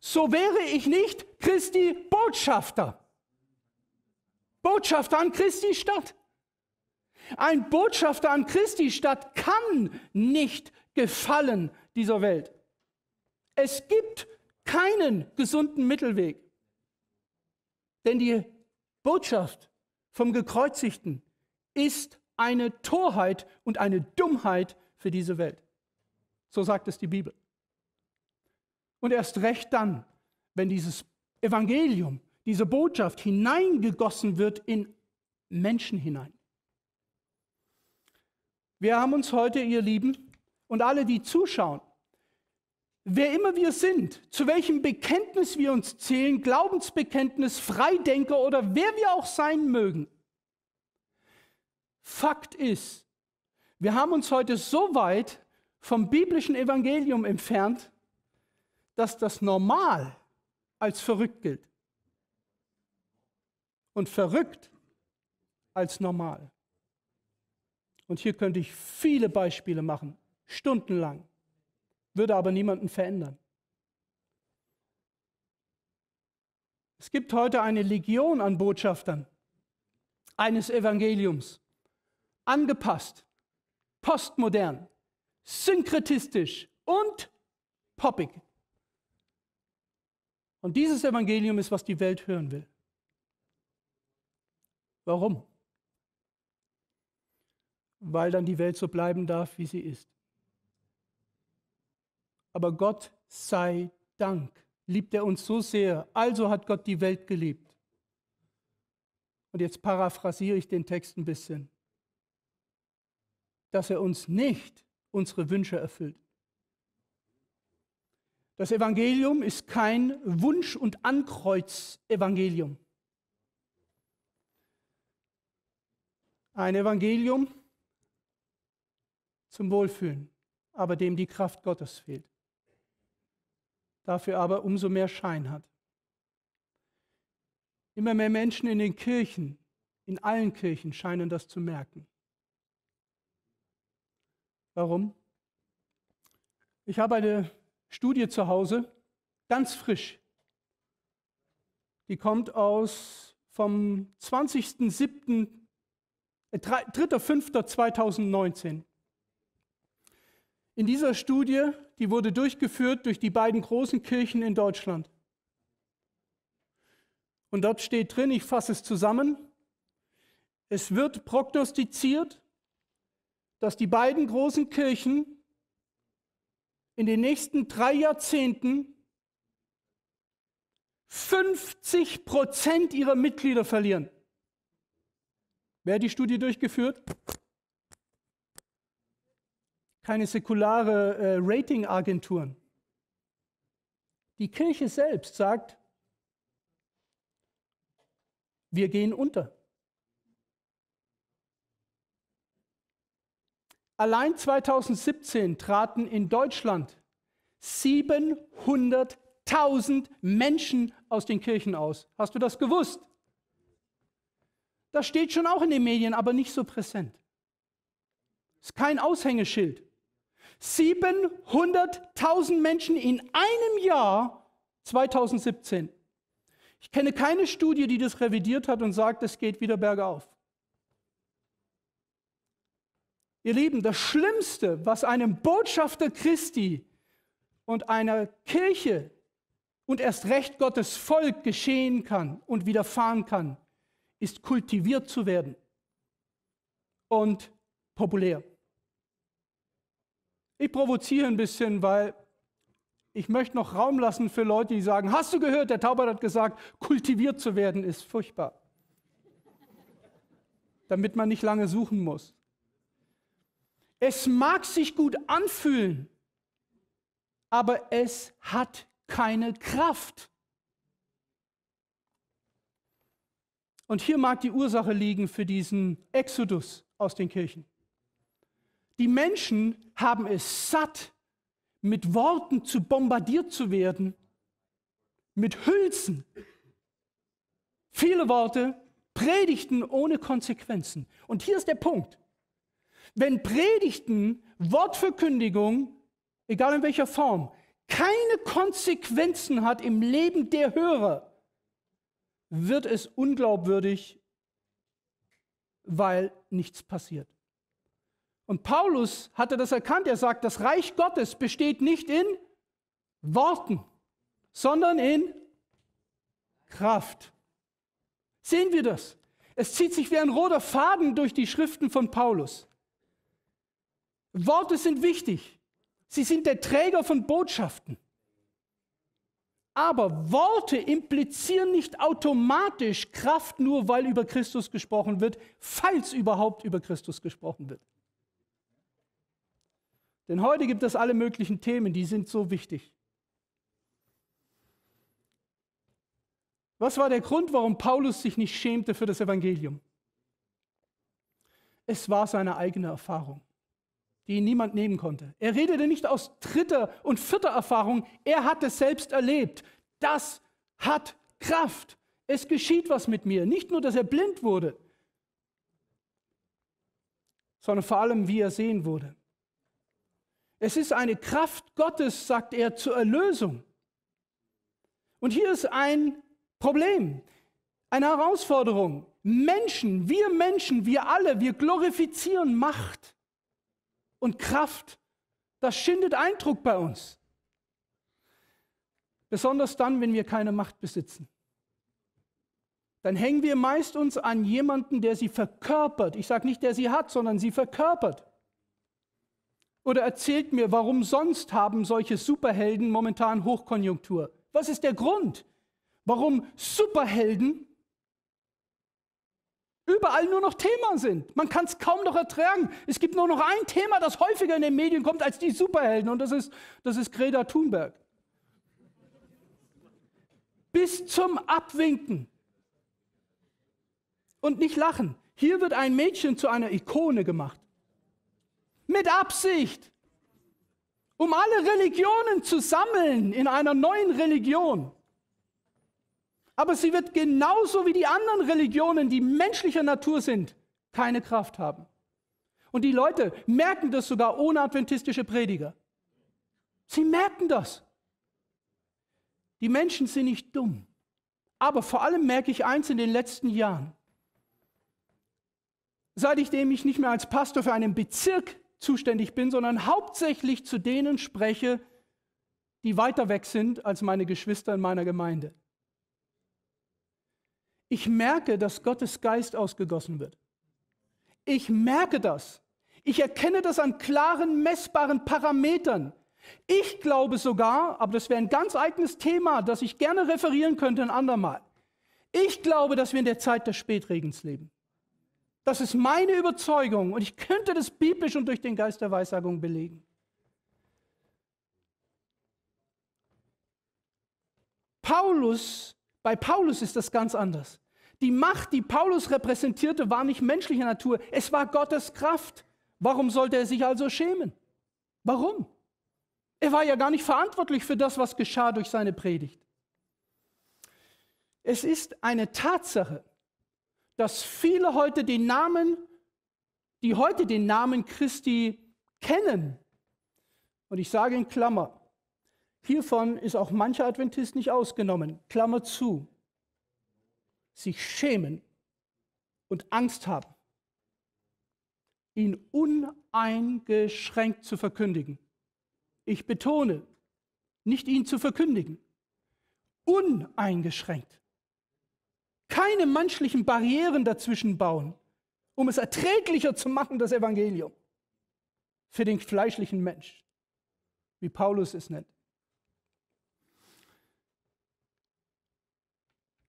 so wäre ich nicht Christi Botschafter. Botschafter an Christi Stadt. Ein Botschafter an Christi Stadt kann nicht gefallen dieser Welt. Es gibt keinen gesunden Mittelweg. Denn die Botschaft vom Gekreuzigten ist eine Torheit und eine Dummheit für diese Welt. So sagt es die Bibel. Und erst recht dann, wenn dieses Evangelium, diese Botschaft hineingegossen wird in Menschen hinein. Wir haben uns heute, ihr Lieben, und alle, die zuschauen, wer immer wir sind, zu welchem Bekenntnis wir uns zählen, Glaubensbekenntnis, Freidenker oder wer wir auch sein mögen. Fakt ist, wir haben uns heute so weit vom biblischen Evangelium entfernt, dass das Normal als verrückt gilt und verrückt als normal. Und hier könnte ich viele Beispiele machen, stundenlang, würde aber niemanden verändern. Es gibt heute eine Legion an Botschaftern eines Evangeliums, angepasst, postmodern, synkretistisch und poppig. Und dieses Evangelium ist, was die Welt hören will. Warum? weil dann die Welt so bleiben darf, wie sie ist. Aber Gott sei Dank liebt er uns so sehr, also hat Gott die Welt geliebt. Und jetzt paraphrasiere ich den Text ein bisschen, dass er uns nicht unsere Wünsche erfüllt. Das Evangelium ist kein Wunsch- und Ankreuz-Evangelium. Ein Evangelium, zum Wohlfühlen, aber dem die Kraft Gottes fehlt. Dafür aber umso mehr Schein hat. Immer mehr Menschen in den Kirchen, in allen Kirchen scheinen das zu merken. Warum? Ich habe eine Studie zu Hause, ganz frisch. Die kommt aus vom 20.07. 3.5.2019. In dieser Studie, die wurde durchgeführt durch die beiden großen Kirchen in Deutschland. Und dort steht drin, ich fasse es zusammen, es wird prognostiziert, dass die beiden großen Kirchen in den nächsten drei Jahrzehnten 50 Prozent ihrer Mitglieder verlieren. Wer hat die Studie durchgeführt? keine säkulare äh, Ratingagenturen. Die Kirche selbst sagt, wir gehen unter. Allein 2017 traten in Deutschland 700.000 Menschen aus den Kirchen aus. Hast du das gewusst? Das steht schon auch in den Medien, aber nicht so präsent. Ist kein Aushängeschild. 700.000 Menschen in einem Jahr 2017. Ich kenne keine Studie, die das revidiert hat und sagt, es geht wieder bergauf. Ihr Lieben, das Schlimmste, was einem Botschafter Christi und einer Kirche und erst recht Gottes Volk geschehen kann und widerfahren kann, ist kultiviert zu werden und populär. Ich provoziere ein bisschen, weil ich möchte noch Raum lassen für Leute, die sagen, hast du gehört, der Taubert hat gesagt, kultiviert zu werden ist furchtbar. Damit man nicht lange suchen muss. Es mag sich gut anfühlen, aber es hat keine Kraft. Und hier mag die Ursache liegen für diesen Exodus aus den Kirchen. Die Menschen haben es satt, mit Worten zu bombardiert zu werden, mit Hülsen. Viele Worte, Predigten ohne Konsequenzen. Und hier ist der Punkt. Wenn Predigten, Wortverkündigung, egal in welcher Form, keine Konsequenzen hat im Leben der Hörer, wird es unglaubwürdig, weil nichts passiert. Und Paulus hatte das erkannt. Er sagt, das Reich Gottes besteht nicht in Worten, sondern in Kraft. Sehen wir das? Es zieht sich wie ein roter Faden durch die Schriften von Paulus. Worte sind wichtig. Sie sind der Träger von Botschaften. Aber Worte implizieren nicht automatisch Kraft, nur weil über Christus gesprochen wird, falls überhaupt über Christus gesprochen wird. Denn heute gibt es alle möglichen Themen, die sind so wichtig. Was war der Grund, warum Paulus sich nicht schämte für das Evangelium? Es war seine eigene Erfahrung, die ihn niemand nehmen konnte. Er redete nicht aus dritter und vierter Erfahrung, er hat es selbst erlebt. Das hat Kraft. Es geschieht was mit mir. Nicht nur, dass er blind wurde, sondern vor allem, wie er sehen wurde. Es ist eine Kraft Gottes, sagt er, zur Erlösung. Und hier ist ein Problem, eine Herausforderung. Menschen, wir Menschen, wir alle, wir glorifizieren Macht und Kraft. Das schindet Eindruck bei uns. Besonders dann, wenn wir keine Macht besitzen. Dann hängen wir meist uns an jemanden, der sie verkörpert. Ich sage nicht, der sie hat, sondern sie verkörpert. Oder erzählt mir, warum sonst haben solche Superhelden momentan Hochkonjunktur? Was ist der Grund, warum Superhelden überall nur noch Thema sind? Man kann es kaum noch ertragen. Es gibt nur noch ein Thema, das häufiger in den Medien kommt als die Superhelden, und das ist, das ist Greta Thunberg. Bis zum Abwinken. Und nicht lachen. Hier wird ein Mädchen zu einer Ikone gemacht. Mit Absicht. Um alle Religionen zu sammeln in einer neuen Religion. Aber sie wird genauso wie die anderen Religionen, die menschlicher Natur sind, keine Kraft haben. Und die Leute merken das sogar ohne adventistische Prediger. Sie merken das. Die Menschen sind nicht dumm. Aber vor allem merke ich eins in den letzten Jahren. Seit ich mich nicht mehr als Pastor für einen Bezirk zuständig bin, sondern hauptsächlich zu denen spreche, die weiter weg sind als meine Geschwister in meiner Gemeinde. Ich merke, dass Gottes Geist ausgegossen wird. Ich merke das. Ich erkenne das an klaren, messbaren Parametern. Ich glaube sogar, aber das wäre ein ganz eigenes Thema, das ich gerne referieren könnte ein andermal. Ich glaube, dass wir in der Zeit des Spätregens leben. Das ist meine Überzeugung und ich könnte das biblisch und durch den Geist der Weissagung belegen. Paulus, bei Paulus ist das ganz anders. Die Macht, die Paulus repräsentierte, war nicht menschlicher Natur, es war Gottes Kraft. Warum sollte er sich also schämen? Warum? Er war ja gar nicht verantwortlich für das, was geschah durch seine Predigt. Es ist eine Tatsache, dass viele heute den Namen, die heute den Namen Christi kennen, und ich sage in Klammer, hiervon ist auch mancher Adventist nicht ausgenommen, Klammer zu, sich schämen und Angst haben, ihn uneingeschränkt zu verkündigen. Ich betone, nicht ihn zu verkündigen, uneingeschränkt keine menschlichen Barrieren dazwischen bauen, um es erträglicher zu machen, das Evangelium für den fleischlichen Mensch, wie Paulus es nennt.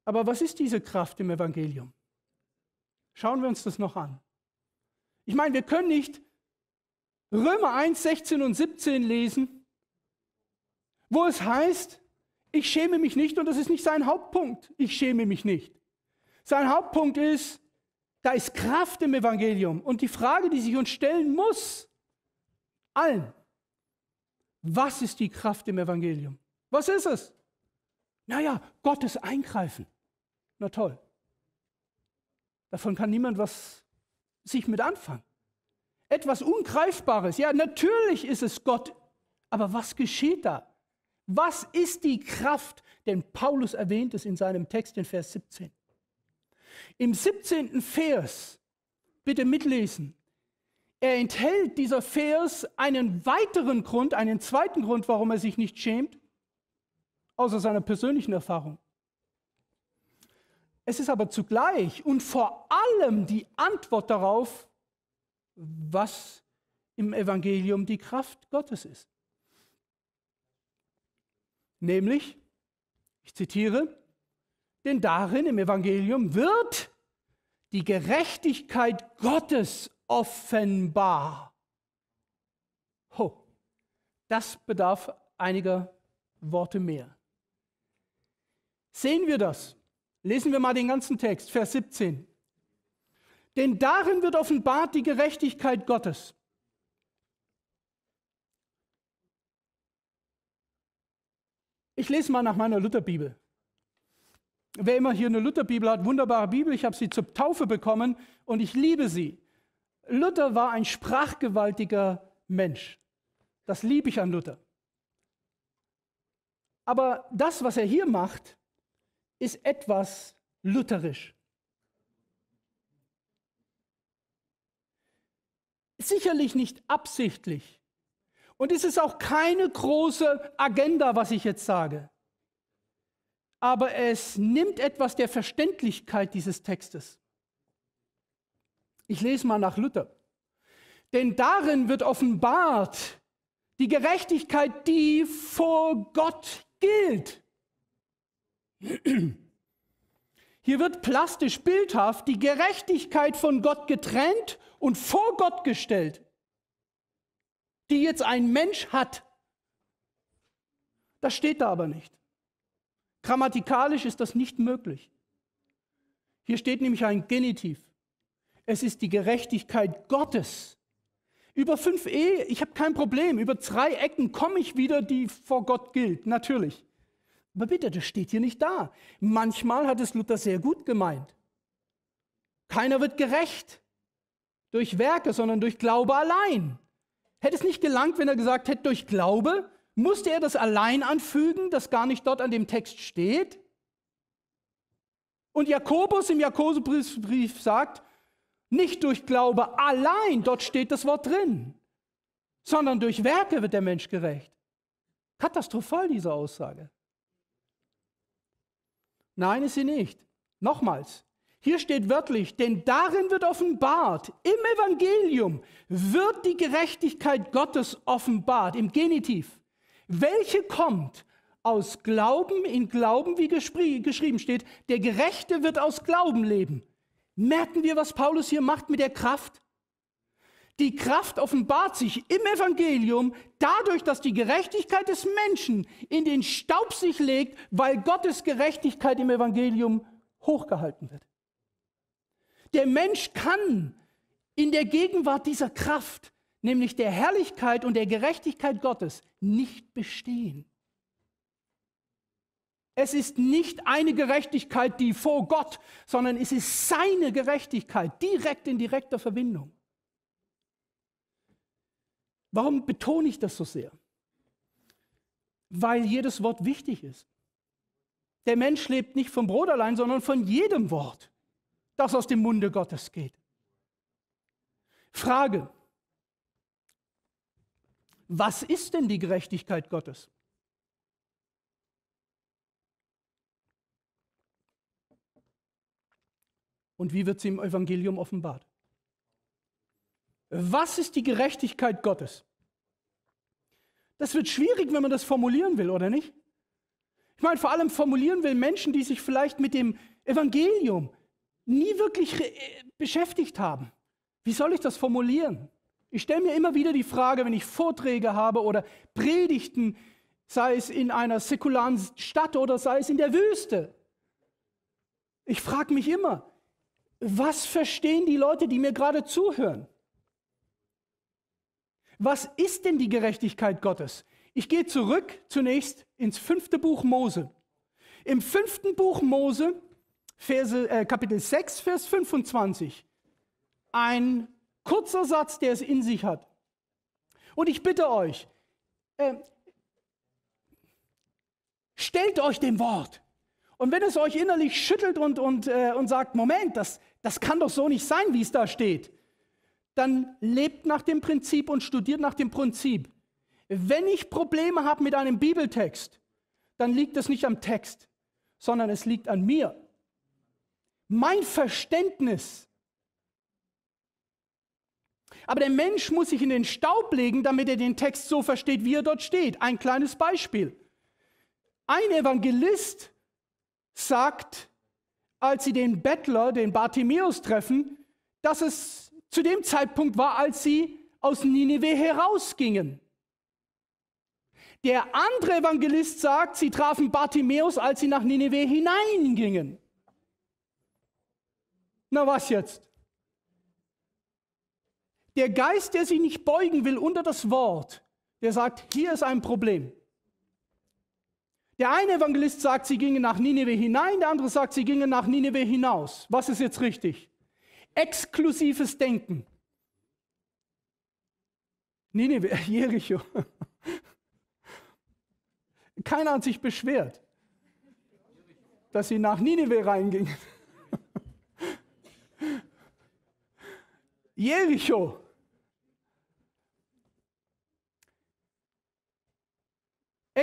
Aber was ist diese Kraft im Evangelium? Schauen wir uns das noch an. Ich meine, wir können nicht Römer 1, 16 und 17 lesen, wo es heißt, ich schäme mich nicht und das ist nicht sein Hauptpunkt, ich schäme mich nicht. Sein Hauptpunkt ist, da ist Kraft im Evangelium. Und die Frage, die sich uns stellen muss, allen, was ist die Kraft im Evangelium? Was ist es? Naja, Gottes Eingreifen. Na toll. Davon kann niemand was sich mit anfangen. Etwas Ungreifbares. Ja, natürlich ist es Gott. Aber was geschieht da? Was ist die Kraft? Denn Paulus erwähnt es in seinem Text in Vers 17. Im 17. Vers, bitte mitlesen, er enthält dieser Vers einen weiteren Grund, einen zweiten Grund, warum er sich nicht schämt, außer seiner persönlichen Erfahrung. Es ist aber zugleich und vor allem die Antwort darauf, was im Evangelium die Kraft Gottes ist. Nämlich, ich zitiere, denn darin im Evangelium wird die Gerechtigkeit Gottes offenbar. Ho, das bedarf einiger Worte mehr. Sehen wir das? Lesen wir mal den ganzen Text, Vers 17. Denn darin wird offenbart die Gerechtigkeit Gottes. Ich lese mal nach meiner Lutherbibel. Wer immer hier eine Lutherbibel hat, wunderbare Bibel, ich habe sie zur Taufe bekommen und ich liebe sie. Luther war ein sprachgewaltiger Mensch. Das liebe ich an Luther. Aber das, was er hier macht, ist etwas lutherisch. Sicherlich nicht absichtlich. Und es ist auch keine große Agenda, was ich jetzt sage aber es nimmt etwas der Verständlichkeit dieses Textes. Ich lese mal nach Luther. Denn darin wird offenbart die Gerechtigkeit, die vor Gott gilt. Hier wird plastisch, bildhaft die Gerechtigkeit von Gott getrennt und vor Gott gestellt, die jetzt ein Mensch hat. Das steht da aber nicht. Grammatikalisch ist das nicht möglich. Hier steht nämlich ein Genitiv. Es ist die Gerechtigkeit Gottes. Über fünf E, ich habe kein Problem. Über drei Ecken komme ich wieder, die vor Gott gilt, natürlich. Aber bitte, das steht hier nicht da. Manchmal hat es Luther sehr gut gemeint. Keiner wird gerecht durch Werke, sondern durch Glaube allein. Hätte es nicht gelangt, wenn er gesagt hätte, durch Glaube, musste er das allein anfügen, das gar nicht dort an dem Text steht? Und Jakobus im Jakobusbrief sagt, nicht durch Glaube allein, dort steht das Wort drin, sondern durch Werke wird der Mensch gerecht. Katastrophal diese Aussage. Nein, ist sie nicht. Nochmals, hier steht wörtlich, denn darin wird offenbart, im Evangelium wird die Gerechtigkeit Gottes offenbart, im Genitiv welche kommt aus Glauben in Glauben, wie geschrieben steht, der Gerechte wird aus Glauben leben. Merken wir, was Paulus hier macht mit der Kraft? Die Kraft offenbart sich im Evangelium dadurch, dass die Gerechtigkeit des Menschen in den Staub sich legt, weil Gottes Gerechtigkeit im Evangelium hochgehalten wird. Der Mensch kann in der Gegenwart dieser Kraft, nämlich der Herrlichkeit und der Gerechtigkeit Gottes, nicht bestehen. Es ist nicht eine Gerechtigkeit, die vor Gott, sondern es ist seine Gerechtigkeit, direkt in direkter Verbindung. Warum betone ich das so sehr? Weil jedes Wort wichtig ist. Der Mensch lebt nicht vom Brot allein, sondern von jedem Wort, das aus dem Munde Gottes geht. Frage, was ist denn die Gerechtigkeit Gottes? Und wie wird sie im Evangelium offenbart? Was ist die Gerechtigkeit Gottes? Das wird schwierig, wenn man das formulieren will, oder nicht? Ich meine, vor allem formulieren will Menschen, die sich vielleicht mit dem Evangelium nie wirklich äh, beschäftigt haben. Wie soll ich das formulieren? Ich stelle mir immer wieder die Frage, wenn ich Vorträge habe oder Predigten, sei es in einer säkularen Stadt oder sei es in der Wüste. Ich frage mich immer, was verstehen die Leute, die mir gerade zuhören? Was ist denn die Gerechtigkeit Gottes? Ich gehe zurück zunächst ins fünfte Buch Mose. Im fünften Buch Mose, Verse, äh, Kapitel 6, Vers 25, ein Kurzer Satz, der es in sich hat. Und ich bitte euch, äh, stellt euch dem Wort. Und wenn es euch innerlich schüttelt und, und, äh, und sagt, Moment, das, das kann doch so nicht sein, wie es da steht, dann lebt nach dem Prinzip und studiert nach dem Prinzip. Wenn ich Probleme habe mit einem Bibeltext, dann liegt es nicht am Text, sondern es liegt an mir. Mein Verständnis aber der Mensch muss sich in den Staub legen, damit er den Text so versteht, wie er dort steht. Ein kleines Beispiel. Ein Evangelist sagt, als sie den Bettler, den Bartimäus treffen, dass es zu dem Zeitpunkt war, als sie aus Nineveh herausgingen. Der andere Evangelist sagt, sie trafen Bartimäus, als sie nach Nineveh hineingingen. Na was jetzt? Der Geist, der sich nicht beugen will unter das Wort, der sagt, hier ist ein Problem. Der eine Evangelist sagt, sie gingen nach Nineveh hinein, der andere sagt, sie gingen nach Nineveh hinaus. Was ist jetzt richtig? Exklusives Denken. Nineveh, Jericho. Keiner hat sich beschwert, dass sie nach Nineveh reingingen. Jericho.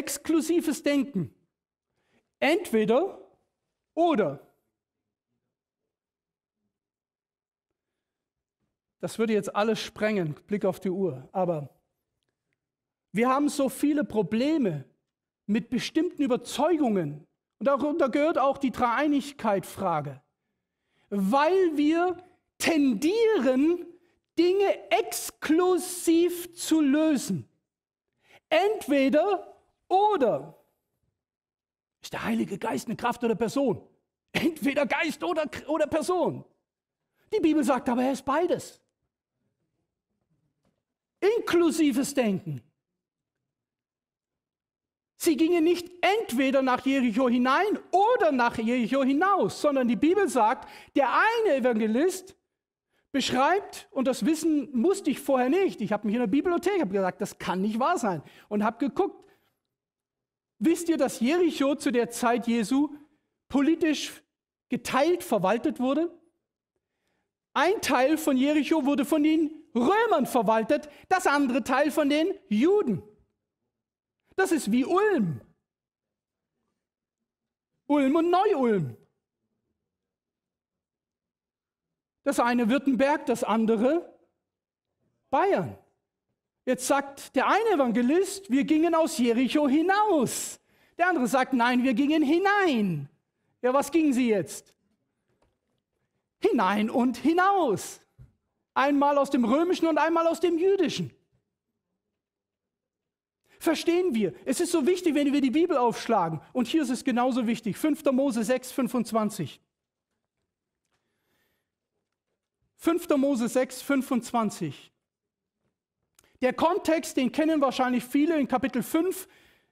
exklusives Denken. Entweder oder. Das würde jetzt alles sprengen, Blick auf die Uhr. Aber wir haben so viele Probleme mit bestimmten Überzeugungen. Und darunter gehört auch die Dreieinigkeit-Frage. Weil wir tendieren, Dinge exklusiv zu lösen. Entweder oder ist der Heilige Geist eine Kraft oder Person? Entweder Geist oder, oder Person. Die Bibel sagt aber, er ist beides. Inklusives Denken. Sie gingen nicht entweder nach Jericho hinein oder nach Jericho hinaus, sondern die Bibel sagt, der eine Evangelist beschreibt, und das Wissen musste ich vorher nicht, ich habe mich in der Bibliothek gesagt, das kann nicht wahr sein, und habe geguckt, Wisst ihr, dass Jericho zu der Zeit Jesu politisch geteilt verwaltet wurde? Ein Teil von Jericho wurde von den Römern verwaltet, das andere Teil von den Juden. Das ist wie Ulm. Ulm und Neu-Ulm. Das eine Württemberg, das andere Bayern. Jetzt sagt der eine Evangelist, wir gingen aus Jericho hinaus. Der andere sagt, nein, wir gingen hinein. Ja, was gingen sie jetzt? Hinein und hinaus. Einmal aus dem römischen und einmal aus dem jüdischen. Verstehen wir, es ist so wichtig, wenn wir die Bibel aufschlagen. Und hier ist es genauso wichtig. 5. Mose 6, 25. 5. Mose 6, 25. Der Kontext, den kennen wahrscheinlich viele, in Kapitel 5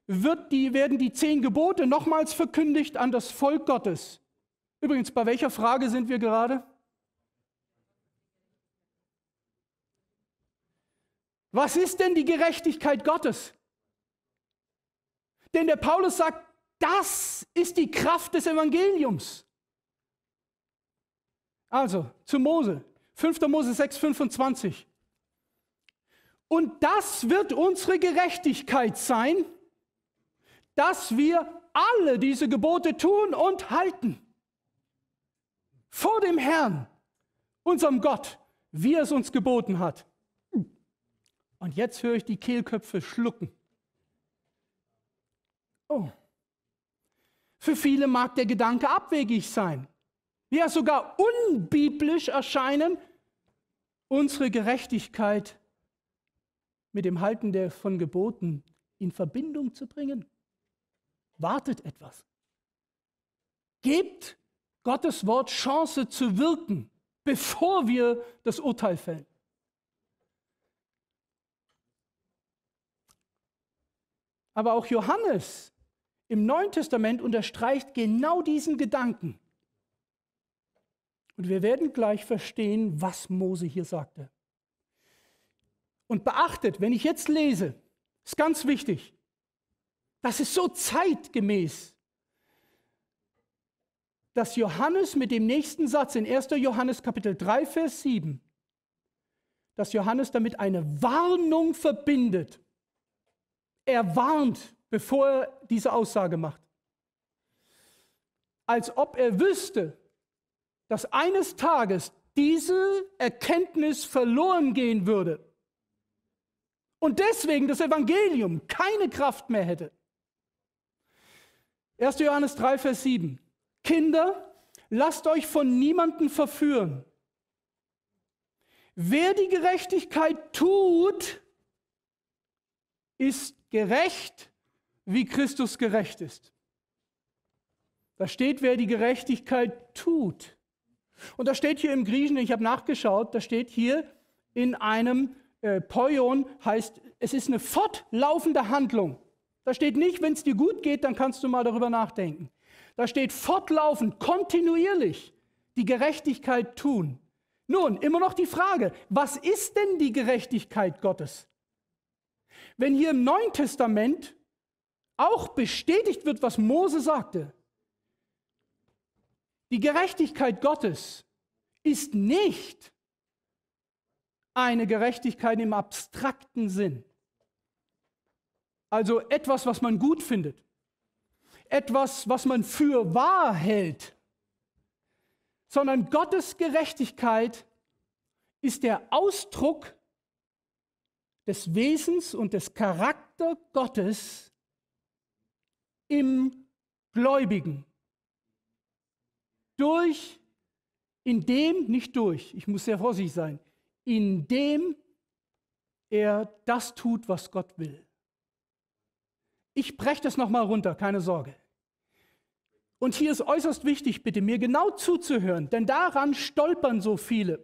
wird die, werden die zehn Gebote nochmals verkündigt an das Volk Gottes. Übrigens, bei welcher Frage sind wir gerade? Was ist denn die Gerechtigkeit Gottes? Denn der Paulus sagt, das ist die Kraft des Evangeliums. Also, zu Mose, 5. Mose 6, 25. Und das wird unsere Gerechtigkeit sein, dass wir alle diese Gebote tun und halten. Vor dem Herrn, unserem Gott, wie er es uns geboten hat. Und jetzt höre ich die Kehlköpfe schlucken. Oh. Für viele mag der Gedanke abwegig sein, ja sogar unbiblisch erscheinen, unsere Gerechtigkeit mit dem Halten der, von Geboten in Verbindung zu bringen? Wartet etwas. Gebt Gottes Wort Chance zu wirken, bevor wir das Urteil fällen. Aber auch Johannes im Neuen Testament unterstreicht genau diesen Gedanken. Und wir werden gleich verstehen, was Mose hier sagte. Und beachtet, wenn ich jetzt lese, ist ganz wichtig, das ist so zeitgemäß, dass Johannes mit dem nächsten Satz in 1. Johannes Kapitel 3, Vers 7, dass Johannes damit eine Warnung verbindet. Er warnt, bevor er diese Aussage macht. Als ob er wüsste, dass eines Tages diese Erkenntnis verloren gehen würde und deswegen das Evangelium keine Kraft mehr hätte. 1. Johannes 3, Vers 7. Kinder, lasst euch von niemanden verführen. Wer die Gerechtigkeit tut, ist gerecht, wie Christus gerecht ist. Da steht, wer die Gerechtigkeit tut. Und da steht hier im Griechen, ich habe nachgeschaut, da steht hier in einem äh, Poion heißt, es ist eine fortlaufende Handlung. Da steht nicht, wenn es dir gut geht, dann kannst du mal darüber nachdenken. Da steht fortlaufend, kontinuierlich die Gerechtigkeit tun. Nun, immer noch die Frage, was ist denn die Gerechtigkeit Gottes? Wenn hier im Neuen Testament auch bestätigt wird, was Mose sagte, die Gerechtigkeit Gottes ist nicht eine Gerechtigkeit im abstrakten Sinn. Also etwas, was man gut findet, etwas, was man für wahr hält, sondern Gottes Gerechtigkeit ist der Ausdruck des Wesens und des Charakter Gottes im Gläubigen. Durch, indem, nicht durch, ich muss sehr vorsichtig sein, indem er das tut, was Gott will. Ich breche das nochmal runter, keine Sorge. Und hier ist äußerst wichtig, bitte mir genau zuzuhören, denn daran stolpern so viele.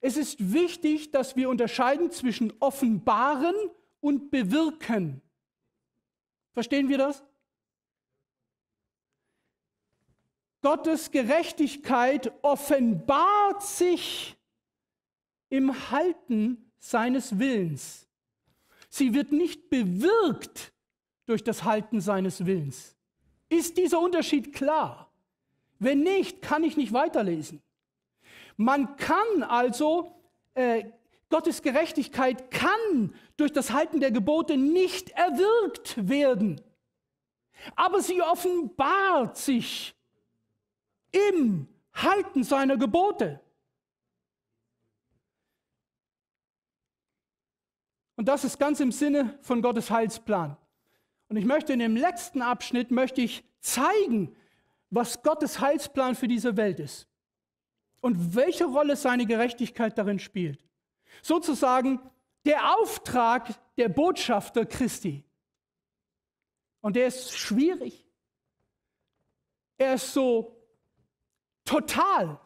Es ist wichtig, dass wir unterscheiden zwischen offenbaren und bewirken. Verstehen wir das? Gottes Gerechtigkeit offenbart sich im Halten seines Willens. Sie wird nicht bewirkt durch das Halten seines Willens. Ist dieser Unterschied klar? Wenn nicht, kann ich nicht weiterlesen. Man kann also, äh, Gottes Gerechtigkeit kann durch das Halten der Gebote nicht erwirkt werden, aber sie offenbart sich im Halten seiner Gebote. Und das ist ganz im Sinne von Gottes Heilsplan. Und ich möchte in dem letzten Abschnitt möchte ich zeigen, was Gottes Heilsplan für diese Welt ist und welche Rolle seine Gerechtigkeit darin spielt. Sozusagen der Auftrag der Botschafter Christi. Und der ist schwierig. Er ist so total,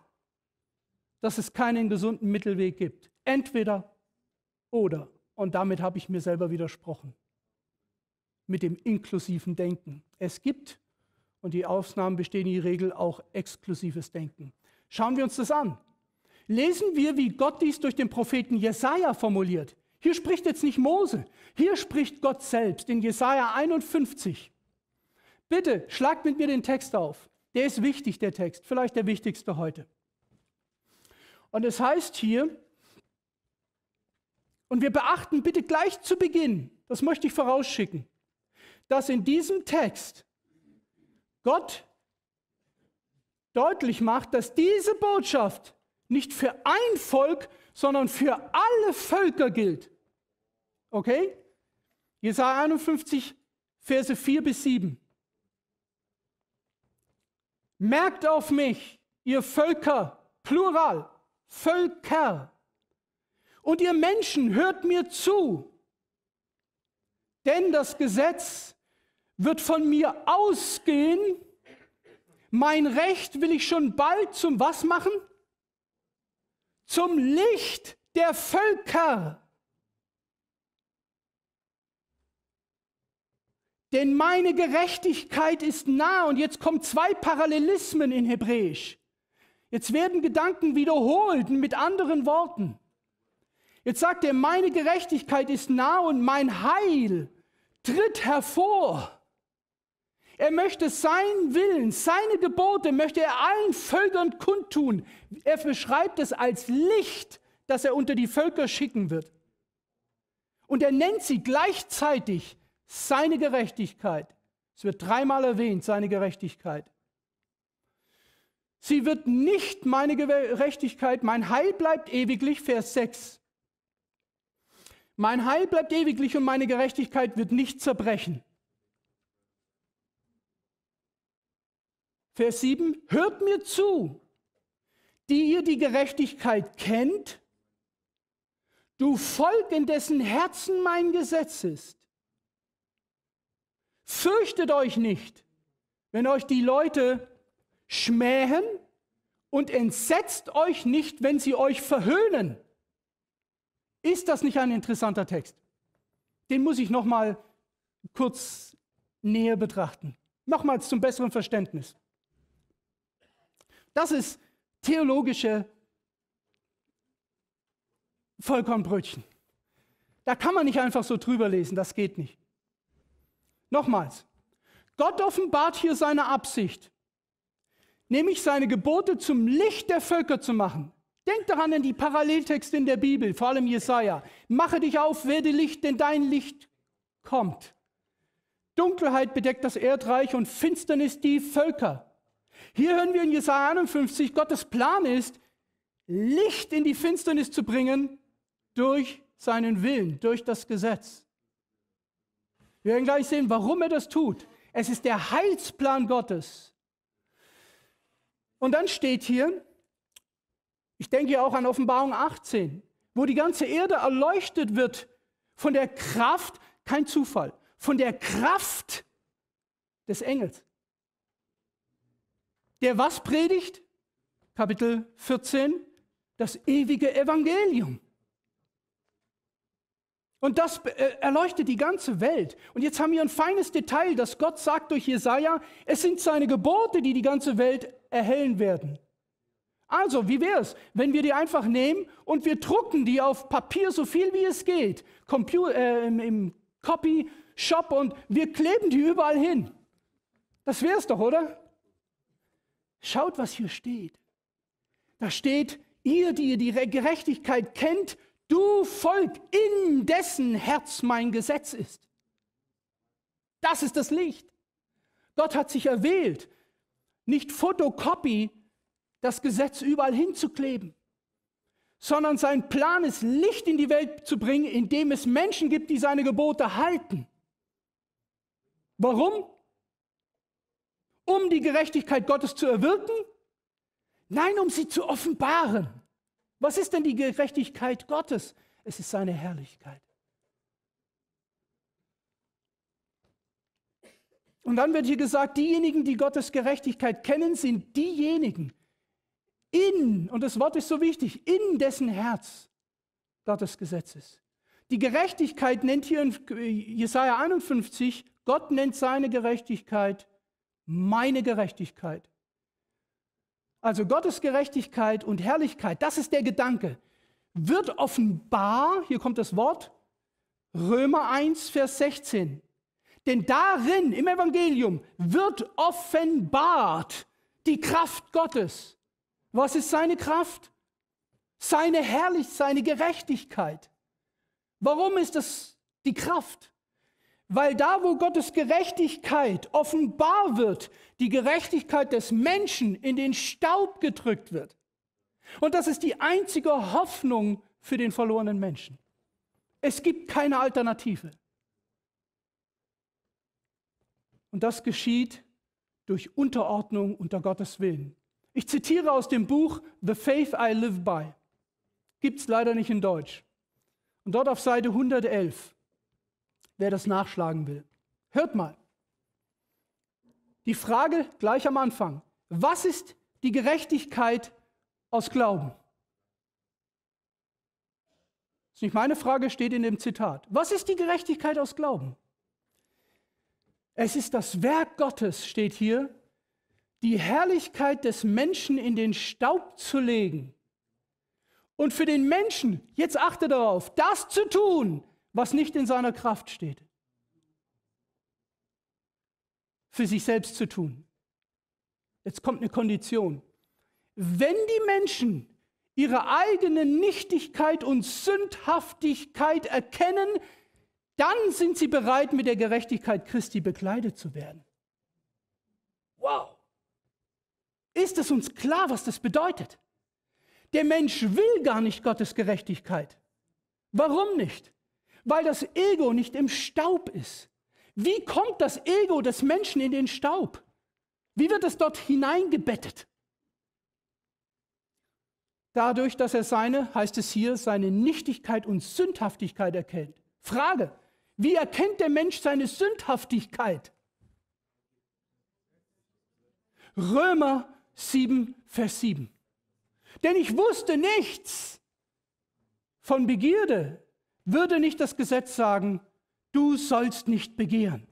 dass es keinen gesunden Mittelweg gibt. Entweder oder. Und damit habe ich mir selber widersprochen. Mit dem inklusiven Denken. Es gibt, und die Ausnahmen bestehen in der Regel, auch exklusives Denken. Schauen wir uns das an. Lesen wir, wie Gott dies durch den Propheten Jesaja formuliert. Hier spricht jetzt nicht Mose, hier spricht Gott selbst in Jesaja 51. Bitte schlagt mit mir den Text auf. Der ist wichtig, der Text, vielleicht der wichtigste heute. Und es heißt hier, und wir beachten bitte gleich zu Beginn, das möchte ich vorausschicken, dass in diesem Text Gott deutlich macht, dass diese Botschaft nicht für ein Volk, sondern für alle Völker gilt. Okay? Jesaja 51, Verse 4 bis 7. Merkt auf mich, ihr Völker, Plural, Völker, und ihr Menschen, hört mir zu. Denn das Gesetz wird von mir ausgehen. Mein Recht will ich schon bald zum was machen? Zum Licht der Völker. Denn meine Gerechtigkeit ist nah. Und jetzt kommen zwei Parallelismen in Hebräisch. Jetzt werden Gedanken wiederholt mit anderen Worten. Jetzt sagt er, meine Gerechtigkeit ist nah und mein Heil tritt hervor. Er möchte seinen Willen, seine Gebote möchte er allen Völkern kundtun. Er beschreibt es als Licht, das er unter die Völker schicken wird. Und er nennt sie gleichzeitig seine Gerechtigkeit. Es wird dreimal erwähnt, seine Gerechtigkeit. Sie wird nicht meine Gerechtigkeit, mein Heil bleibt ewiglich, Vers 6. Mein Heil bleibt ewiglich und meine Gerechtigkeit wird nicht zerbrechen. Vers 7, hört mir zu, die ihr die Gerechtigkeit kennt, du Volk, in dessen Herzen mein Gesetz ist. Fürchtet euch nicht, wenn euch die Leute schmähen und entsetzt euch nicht, wenn sie euch verhöhnen. Ist das nicht ein interessanter Text? Den muss ich nochmal kurz näher betrachten. Nochmals zum besseren Verständnis. Das ist theologische Vollkornbrötchen. Da kann man nicht einfach so drüber lesen, das geht nicht. Nochmals, Gott offenbart hier seine Absicht, nämlich seine Gebote zum Licht der Völker zu machen. Denk daran an die Paralleltexte in der Bibel, vor allem Jesaja. Mache dich auf, werde Licht, denn dein Licht kommt. Dunkelheit bedeckt das Erdreich und Finsternis die Völker. Hier hören wir in Jesaja 51, Gottes Plan ist, Licht in die Finsternis zu bringen durch seinen Willen, durch das Gesetz. Wir werden gleich sehen, warum er das tut. Es ist der Heilsplan Gottes. Und dann steht hier, ich denke auch an Offenbarung 18, wo die ganze Erde erleuchtet wird von der Kraft, kein Zufall, von der Kraft des Engels. Der was predigt? Kapitel 14, das ewige Evangelium. Und das äh, erleuchtet die ganze Welt. Und jetzt haben wir ein feines Detail, dass Gott sagt durch Jesaja, es sind seine Gebote, die die ganze Welt erhellen werden. Also, wie wäre es, wenn wir die einfach nehmen und wir drucken die auf Papier so viel wie es geht, Compu äh, im, im Copy Shop und wir kleben die überall hin. Das wäre es doch, oder? Schaut, was hier steht. Da steht, ihr, die ihr die Gerechtigkeit kennt, du Volk, in dessen Herz mein Gesetz ist. Das ist das Licht. Gott hat sich erwählt, nicht Fotokopie das Gesetz überall hinzukleben, sondern sein Plan ist, Licht in die Welt zu bringen, indem es Menschen gibt, die seine Gebote halten. Warum? Um die Gerechtigkeit Gottes zu erwirken? Nein, um sie zu offenbaren. Was ist denn die Gerechtigkeit Gottes? Es ist seine Herrlichkeit. Und dann wird hier gesagt, diejenigen, die Gottes Gerechtigkeit kennen, sind diejenigen, in, und das Wort ist so wichtig, in dessen Herz Gottes Gesetz ist. Die Gerechtigkeit nennt hier in äh, Jesaja 51, Gott nennt seine Gerechtigkeit meine Gerechtigkeit. Also Gottes Gerechtigkeit und Herrlichkeit, das ist der Gedanke, wird offenbar, hier kommt das Wort, Römer 1, Vers 16. Denn darin, im Evangelium, wird offenbart die Kraft Gottes. Was ist seine Kraft? Seine Herrlichkeit, seine Gerechtigkeit. Warum ist das die Kraft? Weil da, wo Gottes Gerechtigkeit offenbar wird, die Gerechtigkeit des Menschen in den Staub gedrückt wird. Und das ist die einzige Hoffnung für den verlorenen Menschen. Es gibt keine Alternative. Und das geschieht durch Unterordnung unter Gottes Willen. Ich zitiere aus dem Buch The Faith I Live By. Gibt es leider nicht in Deutsch. Und dort auf Seite 111, wer das nachschlagen will. Hört mal. Die Frage gleich am Anfang. Was ist die Gerechtigkeit aus Glauben? Das ist nicht meine Frage, steht in dem Zitat. Was ist die Gerechtigkeit aus Glauben? Es ist das Werk Gottes, steht hier, die Herrlichkeit des Menschen in den Staub zu legen und für den Menschen, jetzt achte darauf, das zu tun, was nicht in seiner Kraft steht. Für sich selbst zu tun. Jetzt kommt eine Kondition. Wenn die Menschen ihre eigene Nichtigkeit und Sündhaftigkeit erkennen, dann sind sie bereit, mit der Gerechtigkeit Christi bekleidet zu werden. Wow! Ist es uns klar, was das bedeutet? Der Mensch will gar nicht Gottes Gerechtigkeit. Warum nicht? Weil das Ego nicht im Staub ist. Wie kommt das Ego des Menschen in den Staub? Wie wird es dort hineingebettet? Dadurch, dass er seine, heißt es hier, seine Nichtigkeit und Sündhaftigkeit erkennt. Frage, wie erkennt der Mensch seine Sündhaftigkeit? Römer 7, Vers 7. Denn ich wusste nichts von Begierde, würde nicht das Gesetz sagen, du sollst nicht begehren.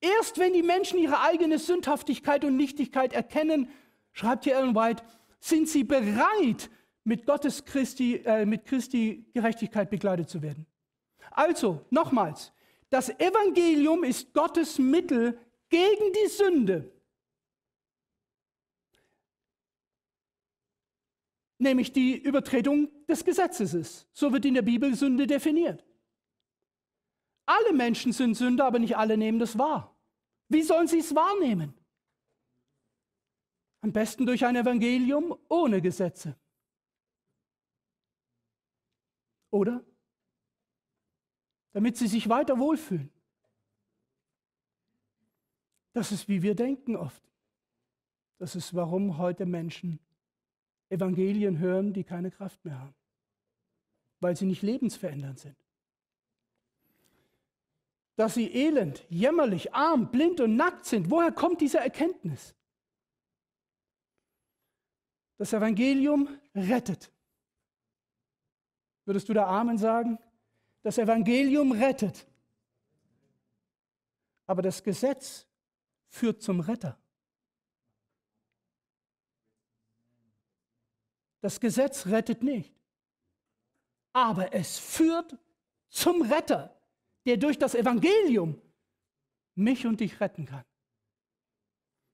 Erst wenn die Menschen ihre eigene Sündhaftigkeit und Nichtigkeit erkennen, schreibt hier Ellen White, sind sie bereit, mit Gottes Christi, äh, mit Christi Gerechtigkeit begleitet zu werden. Also, nochmals, das Evangelium ist Gottes Mittel gegen die Sünde. Nämlich die Übertretung des Gesetzes ist. So wird in der Bibel Sünde definiert. Alle Menschen sind Sünder, aber nicht alle nehmen das wahr. Wie sollen sie es wahrnehmen? Am besten durch ein Evangelium ohne Gesetze. Oder? Damit sie sich weiter wohlfühlen. Das ist, wie wir denken oft. Das ist, warum heute Menschen Evangelien hören, die keine Kraft mehr haben, weil sie nicht lebensverändernd sind. Dass sie elend, jämmerlich, arm, blind und nackt sind, woher kommt diese Erkenntnis? Das Evangelium rettet. Würdest du der Amen sagen? Das Evangelium rettet. Aber das Gesetz führt zum Retter. Das Gesetz rettet nicht, aber es führt zum Retter, der durch das Evangelium mich und dich retten kann.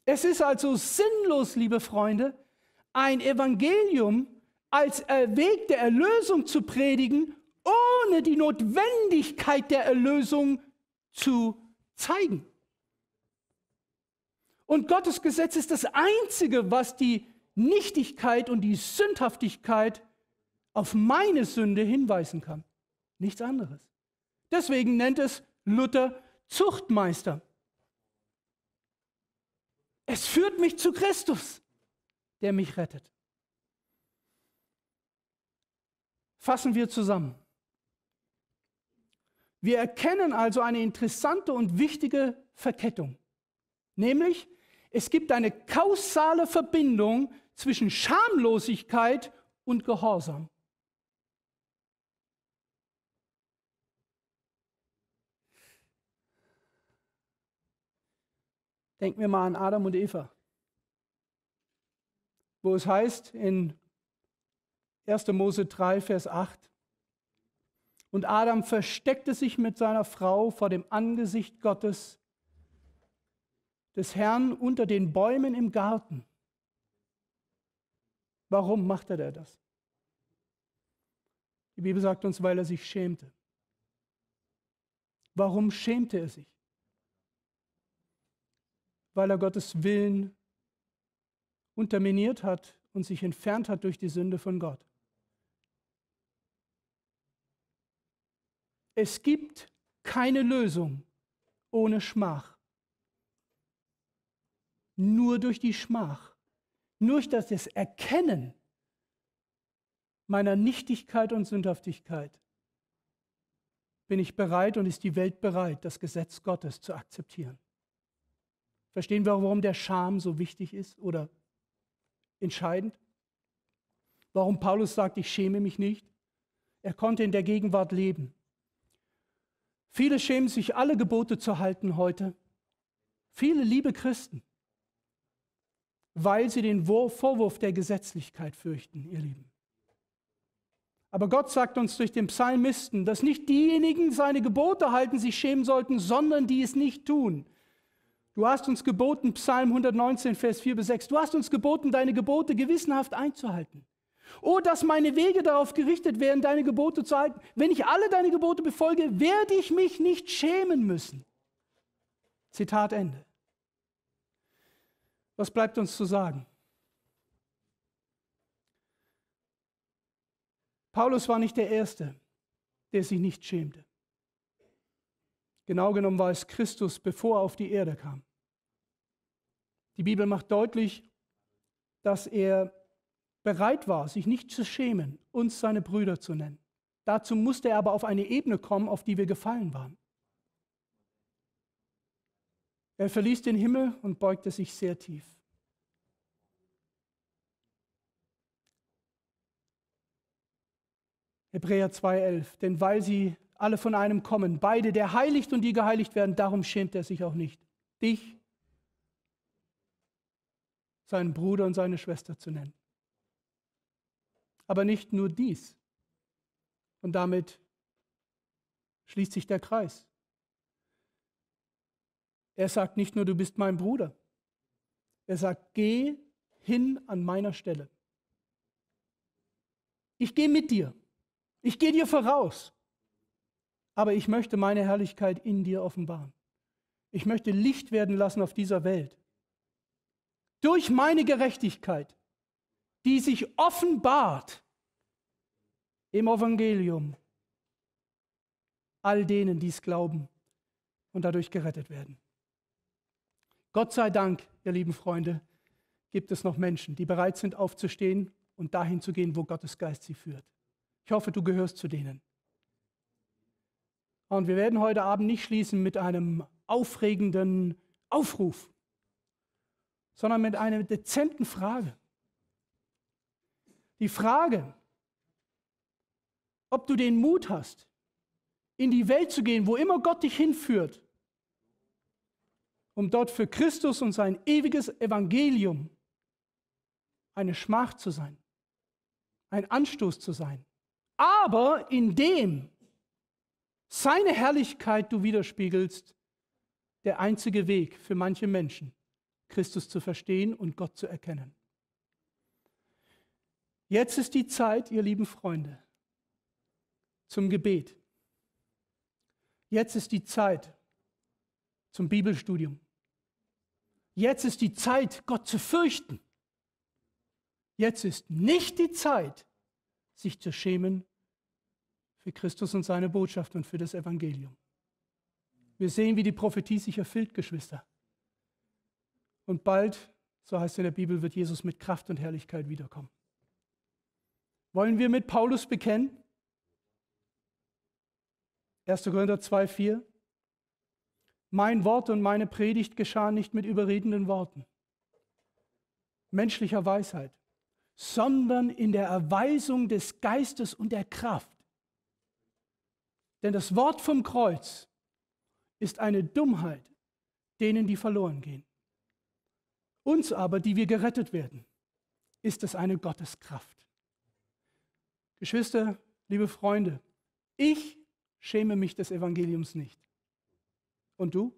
Es ist also sinnlos, liebe Freunde, ein Evangelium als Weg der Erlösung zu predigen, ohne die Notwendigkeit der Erlösung zu zeigen. Und Gottes Gesetz ist das Einzige, was die Nichtigkeit und die Sündhaftigkeit auf meine Sünde hinweisen kann. Nichts anderes. Deswegen nennt es Luther Zuchtmeister. Es führt mich zu Christus, der mich rettet. Fassen wir zusammen. Wir erkennen also eine interessante und wichtige Verkettung. Nämlich, es gibt eine kausale Verbindung zwischen Schamlosigkeit und Gehorsam. Denken wir mal an Adam und Eva, wo es heißt in 1. Mose 3, Vers 8, und Adam versteckte sich mit seiner Frau vor dem Angesicht Gottes des Herrn unter den Bäumen im Garten. Warum machte er das? Die Bibel sagt uns, weil er sich schämte. Warum schämte er sich? Weil er Gottes Willen unterminiert hat und sich entfernt hat durch die Sünde von Gott. Es gibt keine Lösung ohne Schmach. Nur durch die Schmach, nur durch das Erkennen meiner Nichtigkeit und Sündhaftigkeit bin ich bereit und ist die Welt bereit, das Gesetz Gottes zu akzeptieren. Verstehen wir, warum der Scham so wichtig ist oder entscheidend? Warum Paulus sagt, ich schäme mich nicht? Er konnte in der Gegenwart leben. Viele schämen sich, alle Gebote zu halten heute. Viele liebe Christen weil sie den Vorwurf der Gesetzlichkeit fürchten, ihr Lieben. Aber Gott sagt uns durch den Psalmisten, dass nicht diejenigen seine Gebote halten, sich schämen sollten, sondern die es nicht tun. Du hast uns geboten, Psalm 119, Vers 4 bis 6, du hast uns geboten, deine Gebote gewissenhaft einzuhalten. Oh, dass meine Wege darauf gerichtet wären, deine Gebote zu halten. Wenn ich alle deine Gebote befolge, werde ich mich nicht schämen müssen. Zitat Ende. Was bleibt uns zu sagen? Paulus war nicht der Erste, der sich nicht schämte. Genau genommen war es Christus, bevor er auf die Erde kam. Die Bibel macht deutlich, dass er bereit war, sich nicht zu schämen, uns seine Brüder zu nennen. Dazu musste er aber auf eine Ebene kommen, auf die wir gefallen waren. Er verließ den Himmel und beugte sich sehr tief. Hebräer 2,11. Denn weil sie alle von einem kommen, beide, der heiligt und die geheiligt werden, darum schämt er sich auch nicht, dich, seinen Bruder und seine Schwester zu nennen. Aber nicht nur dies. Und damit schließt sich der Kreis. Er sagt nicht nur, du bist mein Bruder. Er sagt, geh hin an meiner Stelle. Ich gehe mit dir. Ich gehe dir voraus. Aber ich möchte meine Herrlichkeit in dir offenbaren. Ich möchte Licht werden lassen auf dieser Welt. Durch meine Gerechtigkeit, die sich offenbart im Evangelium all denen, die es glauben und dadurch gerettet werden. Gott sei Dank, ihr lieben Freunde, gibt es noch Menschen, die bereit sind aufzustehen und dahin zu gehen, wo Gottes Geist sie führt. Ich hoffe, du gehörst zu denen. Und wir werden heute Abend nicht schließen mit einem aufregenden Aufruf, sondern mit einer dezenten Frage. Die Frage, ob du den Mut hast, in die Welt zu gehen, wo immer Gott dich hinführt, um dort für Christus und sein ewiges Evangelium eine Schmach zu sein, ein Anstoß zu sein. Aber indem seine Herrlichkeit du widerspiegelst, der einzige Weg für manche Menschen, Christus zu verstehen und Gott zu erkennen. Jetzt ist die Zeit, ihr lieben Freunde, zum Gebet. Jetzt ist die Zeit zum Bibelstudium. Jetzt ist die Zeit, Gott zu fürchten. Jetzt ist nicht die Zeit, sich zu schämen für Christus und seine Botschaft und für das Evangelium. Wir sehen, wie die Prophetie sich erfüllt, Geschwister. Und bald, so heißt es in der Bibel, wird Jesus mit Kraft und Herrlichkeit wiederkommen. Wollen wir mit Paulus bekennen? 1. Korinther 2, 4. Mein Wort und meine Predigt geschahen nicht mit überredenden Worten, menschlicher Weisheit, sondern in der Erweisung des Geistes und der Kraft. Denn das Wort vom Kreuz ist eine Dummheit denen, die verloren gehen. Uns aber, die wir gerettet werden, ist es eine Gotteskraft. Geschwister, liebe Freunde, ich schäme mich des Evangeliums nicht. Und du?